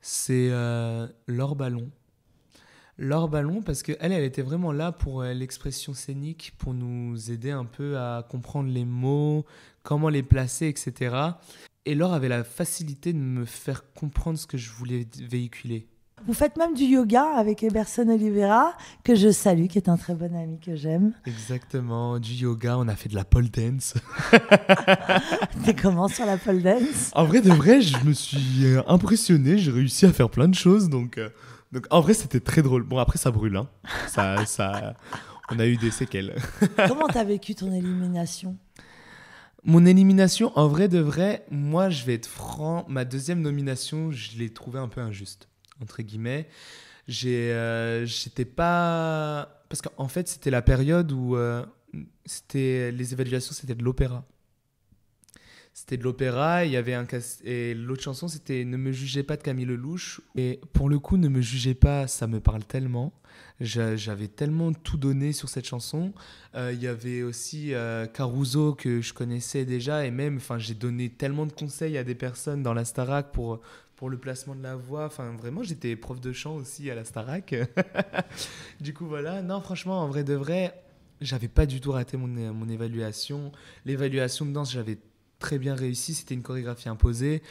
S2: c'est euh, Laure Ballon Laure Ballon, parce qu'elle, elle était vraiment là pour euh, l'expression scénique, pour nous aider un peu à comprendre les mots, comment les placer, etc. Et Laure avait la facilité de me faire comprendre ce que je voulais véhiculer.
S1: Vous faites même du yoga avec Eberson Oliveira, que je salue, qui est un très bon ami que j'aime.
S2: Exactement, du yoga, on a fait de la pole dance.
S1: T'es comment sur la pole dance
S2: En vrai de vrai, je me suis euh, impressionné, j'ai réussi à faire plein de choses, donc euh, donc en vrai, c'était très drôle. Bon, après, ça brûle. Hein. Ça, ça... On a eu des séquelles.
S1: Comment t'as vécu ton élimination
S2: mon élimination, en vrai de vrai, moi je vais être franc, ma deuxième nomination, je l'ai trouvée un peu injuste, entre guillemets. Euh, j'étais pas. Parce qu'en fait, c'était la période où euh, c'était, les évaluations, c'était de l'opéra c'était de l'opéra. Il y avait un cas... et l'autre chanson c'était Ne me jugez pas de Camille Lelouch. Et pour le coup, Ne me jugez pas, ça me parle tellement. J'avais tellement tout donné sur cette chanson. Euh, il y avait aussi euh, Caruso que je connaissais déjà et même, enfin, j'ai donné tellement de conseils à des personnes dans la Starac pour pour le placement de la voix. Enfin, vraiment, j'étais prof de chant aussi à la Starac. du coup, voilà. Non, franchement, en vrai de vrai, j'avais pas du tout raté mon, mon évaluation. L'évaluation de danse, j'avais très bien réussi, c'était une chorégraphie imposée,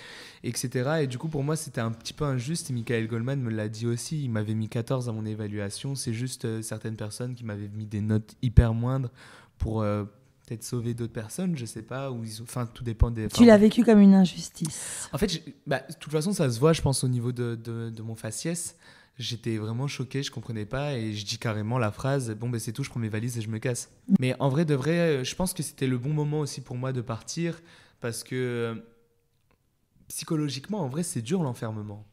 S2: etc. Et du coup, pour moi, c'était un petit peu injuste. Et Michael Goldman me l'a dit aussi. Il m'avait mis 14 à mon évaluation. C'est juste euh, certaines personnes qui m'avaient mis des notes hyper moindres pour euh, peut-être sauver d'autres personnes, je sais pas. Ou ils Enfin, tout dépend des. Tu l'as vécu
S1: comme une injustice.
S2: En fait, bah, de toute façon, ça se voit, je pense, au niveau de, de mon faciès j'étais vraiment choqué, je comprenais pas et je dis carrément la phrase bon ben c'est tout, je prends mes valises et je me casse. Mais en vrai de vrai, euh, je pense que c'était le bon moment aussi pour moi de partir parce que euh, psychologiquement en vrai c'est dur l'enfermement.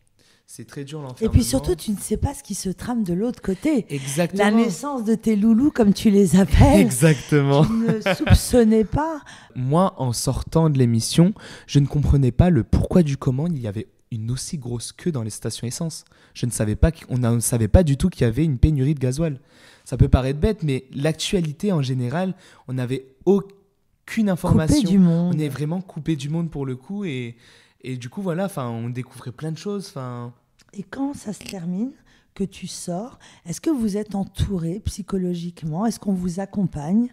S2: C'est très dur l'enfermement. Et puis surtout,
S1: tu ne sais pas ce qui se trame de l'autre côté. Exactement. La naissance de tes loulous,
S2: comme tu les appelles. Exactement. Tu ne soupçonnais pas. Moi, en sortant de l'émission, je ne comprenais pas le pourquoi du comment. Il y avait une aussi grosse queue dans les stations essence. Je ne savais pas qu'on ne savait pas du tout qu'il y avait une pénurie de gasoil. Ça peut paraître bête, mais l'actualité en général, on n'avait aucune information. On est vraiment coupé du monde pour le coup et, et du coup voilà, enfin on découvrait plein de choses. Enfin.
S1: Et quand ça se termine, que tu sors, est-ce que vous êtes entouré psychologiquement Est-ce qu'on vous accompagne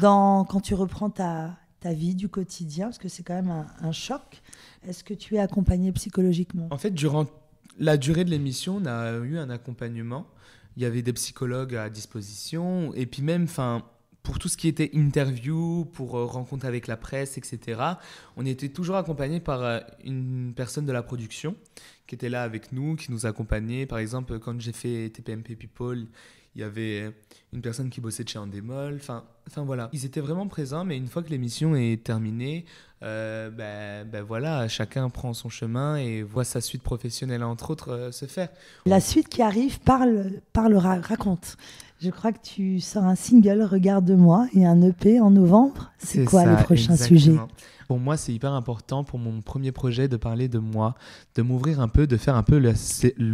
S1: dans quand tu reprends ta ta vie du quotidien Parce que c'est quand même un, choc. Est-ce que tu es accompagné psychologiquement En fait, durant
S2: la durée de l'émission, on a eu un accompagnement. Il y avait des psychologues à disposition. Et puis même, enfin, pour tout ce qui était interview, pour euh, rencontre avec la presse, etc., on était toujours accompagné par euh, une personne de la production qui était là avec nous, qui nous accompagnait. Par exemple, quand j'ai fait TPMP People, il y avait une personne qui bossait de chez Andemol. Enfin, enfin voilà, ils étaient vraiment présents, mais une fois que l'émission est terminée, euh, ben, ben, voilà, chacun prend son chemin et voit sa suite professionnelle, entre autres, euh, se faire.
S1: La suite qui arrive parle, parle raconte. Je crois que tu sors un single, Regarde-moi, et un EP en novembre. C'est quoi le prochain sujet
S2: Pour moi, c'est hyper important pour mon premier projet de parler de moi, de m'ouvrir un peu, de faire un peu le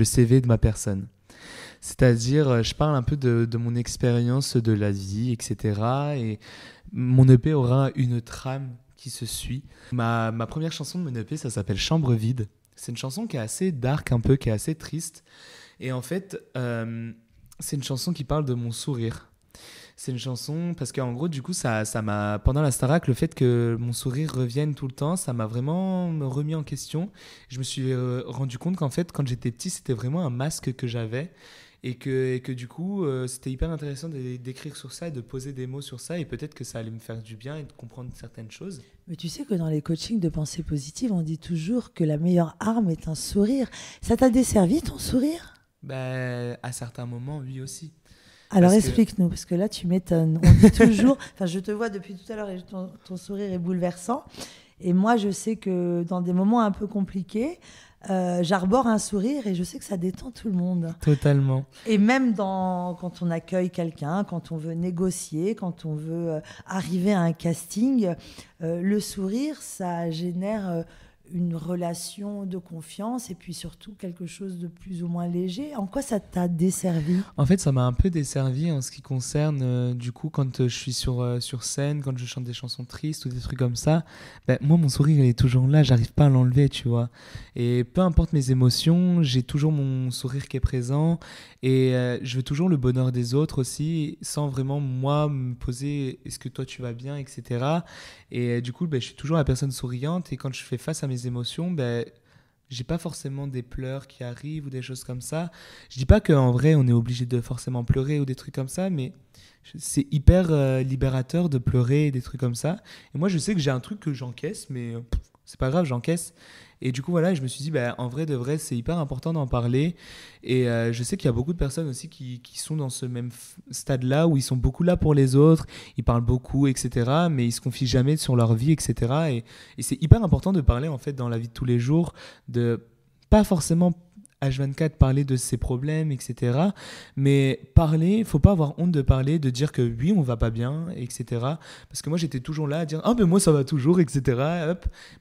S2: CV de ma personne. C'est-à-dire, euh, je parle un peu de, mon expérience de la vie, etc. Et mon EP aura une trame qui se suit. Ma, ma première chanson de mon EP, ça s'appelle Chambre vide. C'est une chanson qui est assez dark un peu, qui est assez triste. Et en fait, euh, c'est une chanson qui parle de mon sourire. C'est une chanson parce qu'en gros, du coup, ça, ça m'a pendant la Starac, le fait que mon sourire revienne tout le temps, ça m'a vraiment remis en question. Je me suis euh, rendu compte qu'en fait, quand j'étais petit, c'était vraiment un masque que j'avais et que, que du coup, euh, c'était hyper intéressant d'écrire sur ça et de poser des mots sur ça, et peut-être que ça allait me faire du bien et de comprendre certaines choses.
S1: Mais tu sais que dans les coachings de pensée positive, on dit toujours que la meilleure arme est un sourire. Ça t'a desservi ton sourire
S2: Ben À certains moments, oui aussi. Alors explique-nous,
S1: parce que là tu m'étonnes. On dit toujours, enfin je te vois depuis tout à l'heure et ton, ton, sourire est bouleversant. Et moi je sais que dans des moments un peu compliqués, euh, j'arbore un sourire et je sais que ça détend tout le monde.
S2: Totalement.
S1: Et même quand on accueille quelqu'un, quand on veut négocier, quand on veut euh, arriver à un casting, euh, le sourire, ça génère une relation de confiance et puis surtout quelque chose de plus ou moins léger. En quoi ça t'a desservi
S2: En fait, ça m'a un peu desservi en ce qui concerne, euh, du coup, quand euh, je suis sur, euh, sur scène, quand je chante des chansons tristes ou des trucs comme ça, ben, moi, mon sourire, il est toujours là, j'arrive pas à l'enlever, tu vois. Et peu importe mes émotions, j'ai toujours mon sourire qui est présent et je veux toujours le bonheur des autres aussi, sans vraiment, moi, me poser est-ce que toi tu vas bien, etc. Et du coup, ben, je suis toujours la personne souriante et quand je fais face à mes mes émotions, ben, j'ai pas forcément des pleurs qui arrivent ou des choses comme ça. Je dis pas qu'en vrai on est obligé de forcément pleurer ou des trucs comme ça, mais c'est hyper euh, libérateur de pleurer des trucs comme ça. Et moi je sais que j'ai un truc que j'encaisse, mais c'est pas grave, j'encaisse. Et du coup, voilà, je me suis dit, bah, en vrai de vrai, c'est hyper important d'en parler. Et euh, je sais qu'il y a beaucoup de personnes aussi qui, qui sont dans ce même stade-là, où ils sont beaucoup là pour les autres, ils parlent beaucoup, etc., mais ils se confient jamais sur leur vie, etc. Et, et c'est hyper important de parler, en fait, dans la vie de tous les jours, de pas forcément H24 parler de ses problèmes, etc. Mais parler, faut pas avoir honte de parler, de dire que oui, on va pas bien, etc. Parce que moi, j'étais toujours là à dire ah mais moi ça va toujours, etc.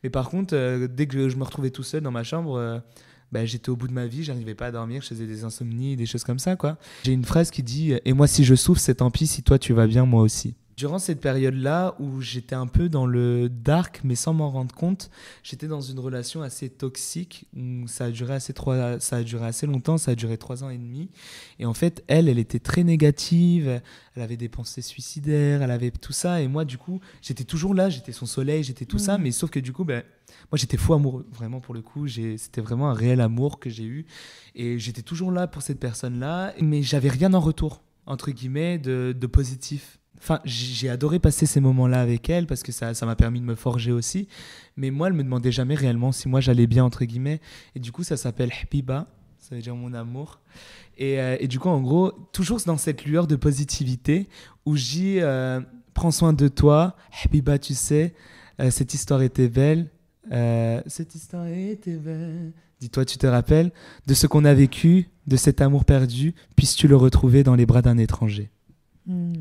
S2: Mais par contre, euh, dès que je me retrouvais tout seul dans ma chambre. ben j'étais au bout de ma vie, j'arrivais pas à dormir, je faisais des insomnies, des choses comme ça, quoi. J'ai une phrase qui dit euh, Et moi, si je souffre, c'est tant pis, si toi tu vas bien, moi aussi. Durant cette période-là où j'étais un peu dans le dark mais sans m'en rendre compte, j'étais dans une relation assez toxique où ça a duré assez ça a duré assez longtemps, ça a duré trois ans et demi. Et en fait, elle, elle était très négative, elle avait des pensées suicidaires, elle avait tout ça. Et moi, du coup, j'étais toujours là, j'étais son soleil, j'étais tout ça. Mm. Mais sauf que du coup, ben, moi, j'étais fou amoureux, vraiment pour le coup. C'était vraiment un réel amour que j'ai eu. Et j'étais toujours là pour cette personne-là, mais j'avais rien en retour entre guillemets de positif. Enfin, j'ai adoré passer ces moments-là avec elle parce que ça, ça m'a permis de me forger aussi. Mais moi, elle me demandait jamais réellement si moi j'allais bien entre guillemets. Et du coup, ça s'appelle Hbiba, ça veut dire mon amour. Et, euh, du coup, en gros, toujours dans cette lueur de positivité où j'y euh, prends soin de toi, Hbiba, tu sais, euh, cette histoire était belle. cette histoire était belle. Dis-toi, tu te rappelles de ce qu'on a vécu, de cet amour perdu, puisses-tu le retrouver dans les bras d'un étranger. Hmm.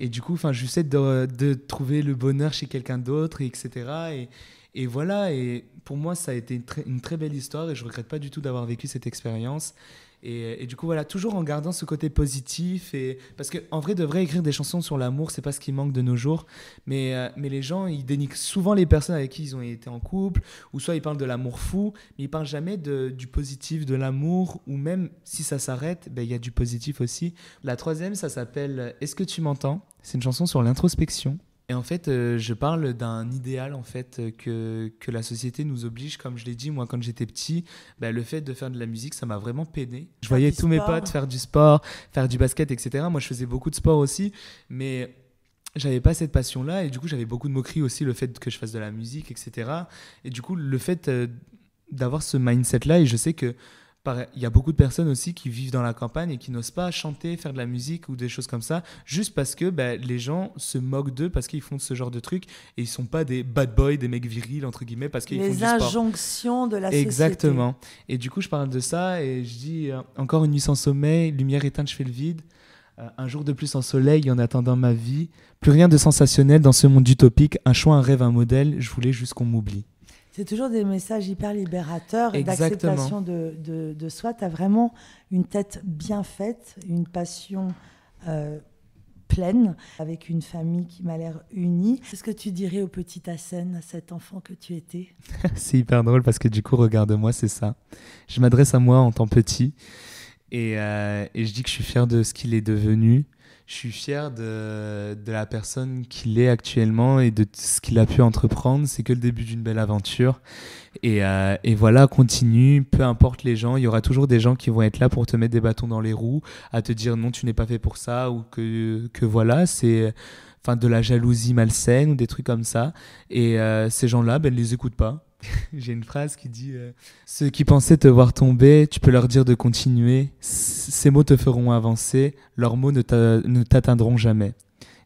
S2: Et du coup, enfin, j'essaie de, trouver le bonheur chez quelqu'un d'autre, etc. Et, et voilà. Et pour moi, ça a été une très, une très belle histoire et je regrette pas du tout d'avoir vécu cette expérience. Et, du coup, voilà, toujours en gardant ce côté positif. Et, parce qu'en vrai, de vrai, écrire des chansons sur l'amour, c'est pas ce qui manque de nos jours. Mais, euh, les gens, ils déniquent souvent les personnes avec qui ils ont été en couple, ou soit ils parlent de l'amour fou, mais ils parlent jamais du positif, de l'amour, ou même si ça s'arrête, ben, il y a du positif aussi. La troisième, ça s'appelle Est-ce que tu m'entends C'est une chanson sur l'introspection. Et en fait, euh, je parle d'un idéal en fait euh, que, que, la société nous oblige. Comme je l'ai dit, moi, quand j'étais petit, bah, le fait de faire de la musique, ça m'a vraiment peiné. Je voyais tous mes potes faire du sport, faire du basket, etc. Moi, je faisais beaucoup de sport aussi, mais j'avais pas cette passion-là. Et du coup, j'avais beaucoup de moqueries aussi, le fait que je fasse de la musique, etc. Et du coup, le fait euh, d'avoir ce mindset-là, et je sais que il y a beaucoup de personnes aussi qui vivent dans la campagne et qui n'osent pas chanter, faire de la musique ou des choses comme ça, juste parce que ben, les gens se moquent d'eux parce qu'ils font ce genre de trucs et ils sont pas des bad boys, des mecs virils entre guillemets parce qu'ils font Les
S1: injonctions de la société. Exactement.
S2: Et du coup, je parle de ça et je dis euh, encore une nuit sans sommeil, lumière éteinte, je fais le vide. Euh, un jour de plus en soleil en attendant ma vie. Plus rien de sensationnel dans ce monde utopique. Un choix, un rêve, un modèle. Je voulais juste qu'on m'oublie.
S1: C'est toujours des messages hyper libérateurs et d'acceptation de, soi. Tu as vraiment une tête bien faite, une passion euh, pleine, avec une famille qui m'a l'air unie. Qu'est-ce que tu dirais au petit Hassen, à cet enfant que tu étais
S2: C'est hyper drôle parce que du coup, regarde-moi, c'est ça. Je m'adresse à moi en tant petit et, euh, et, je dis que je suis fier de ce qu'il est devenu je suis fier de, de la personne qu'il est actuellement et de ce qu'il a pu entreprendre. C'est que le début d'une belle aventure. Et, euh, et, voilà, continue, peu importe les gens, il y aura toujours des gens qui vont être là pour te mettre des bâtons dans les roues, à te dire non, tu n'es pas fait pour ça, ou que, que voilà, c'est enfin de la jalousie malsaine ou des trucs comme ça. Et euh, ces gens-là, ben, ne les écoutent pas J'ai une phrase qui dit euh, Ceux qui pensaient te voir tomber, tu peux leur dire de continuer. Ces mots te feront avancer. Leurs mots ne t'atteindront jamais.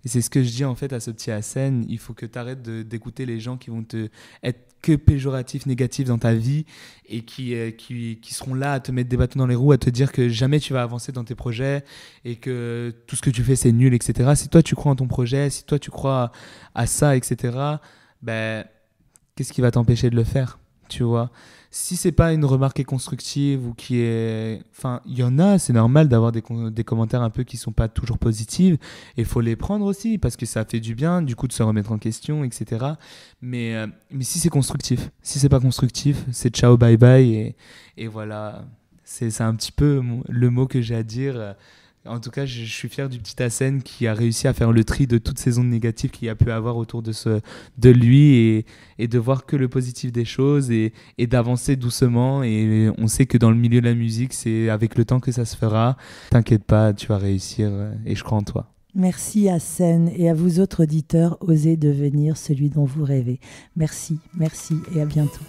S2: Et c'est ce que je dis en fait à ce petit Hassan. Il faut que tu arrêtes d'écouter les gens qui vont te être que péjoratifs, négatifs dans ta vie et euh, qui, qui, seront là à te mettre des bâtons dans les roues, à te dire que jamais tu vas avancer dans tes projets et que tout ce que tu fais c'est nul, etc. Si toi tu crois en ton projet, si toi tu crois à ça, etc., ben qu'est-ce qui va t'empêcher de le faire tu vois si c'est pas une remarque qui est constructive ou qui est enfin il y en a c'est normal d'avoir des, des, commentaires un peu qui sont pas toujours positifs et faut les prendre aussi parce que ça fait du bien du coup de se remettre en question etc mais euh, mais si c'est constructif si c'est pas constructif c'est ciao bye bye et, et voilà c'est un petit peu le mot que j'ai à dire euh, en tout cas, je, suis fier du petit Hassen qui a réussi à faire le tri de toutes ces ondes négatives qu'il a pu avoir autour de, lui et, de voir que le positif des choses et, d'avancer doucement. Et on sait que dans le milieu de la musique, c'est avec le temps que ça se fera. T'inquiète pas, tu vas réussir euh, et je crois en toi.
S1: Merci à et à vous autres auditeurs, osez devenir celui dont vous rêvez. Merci, merci et à bientôt.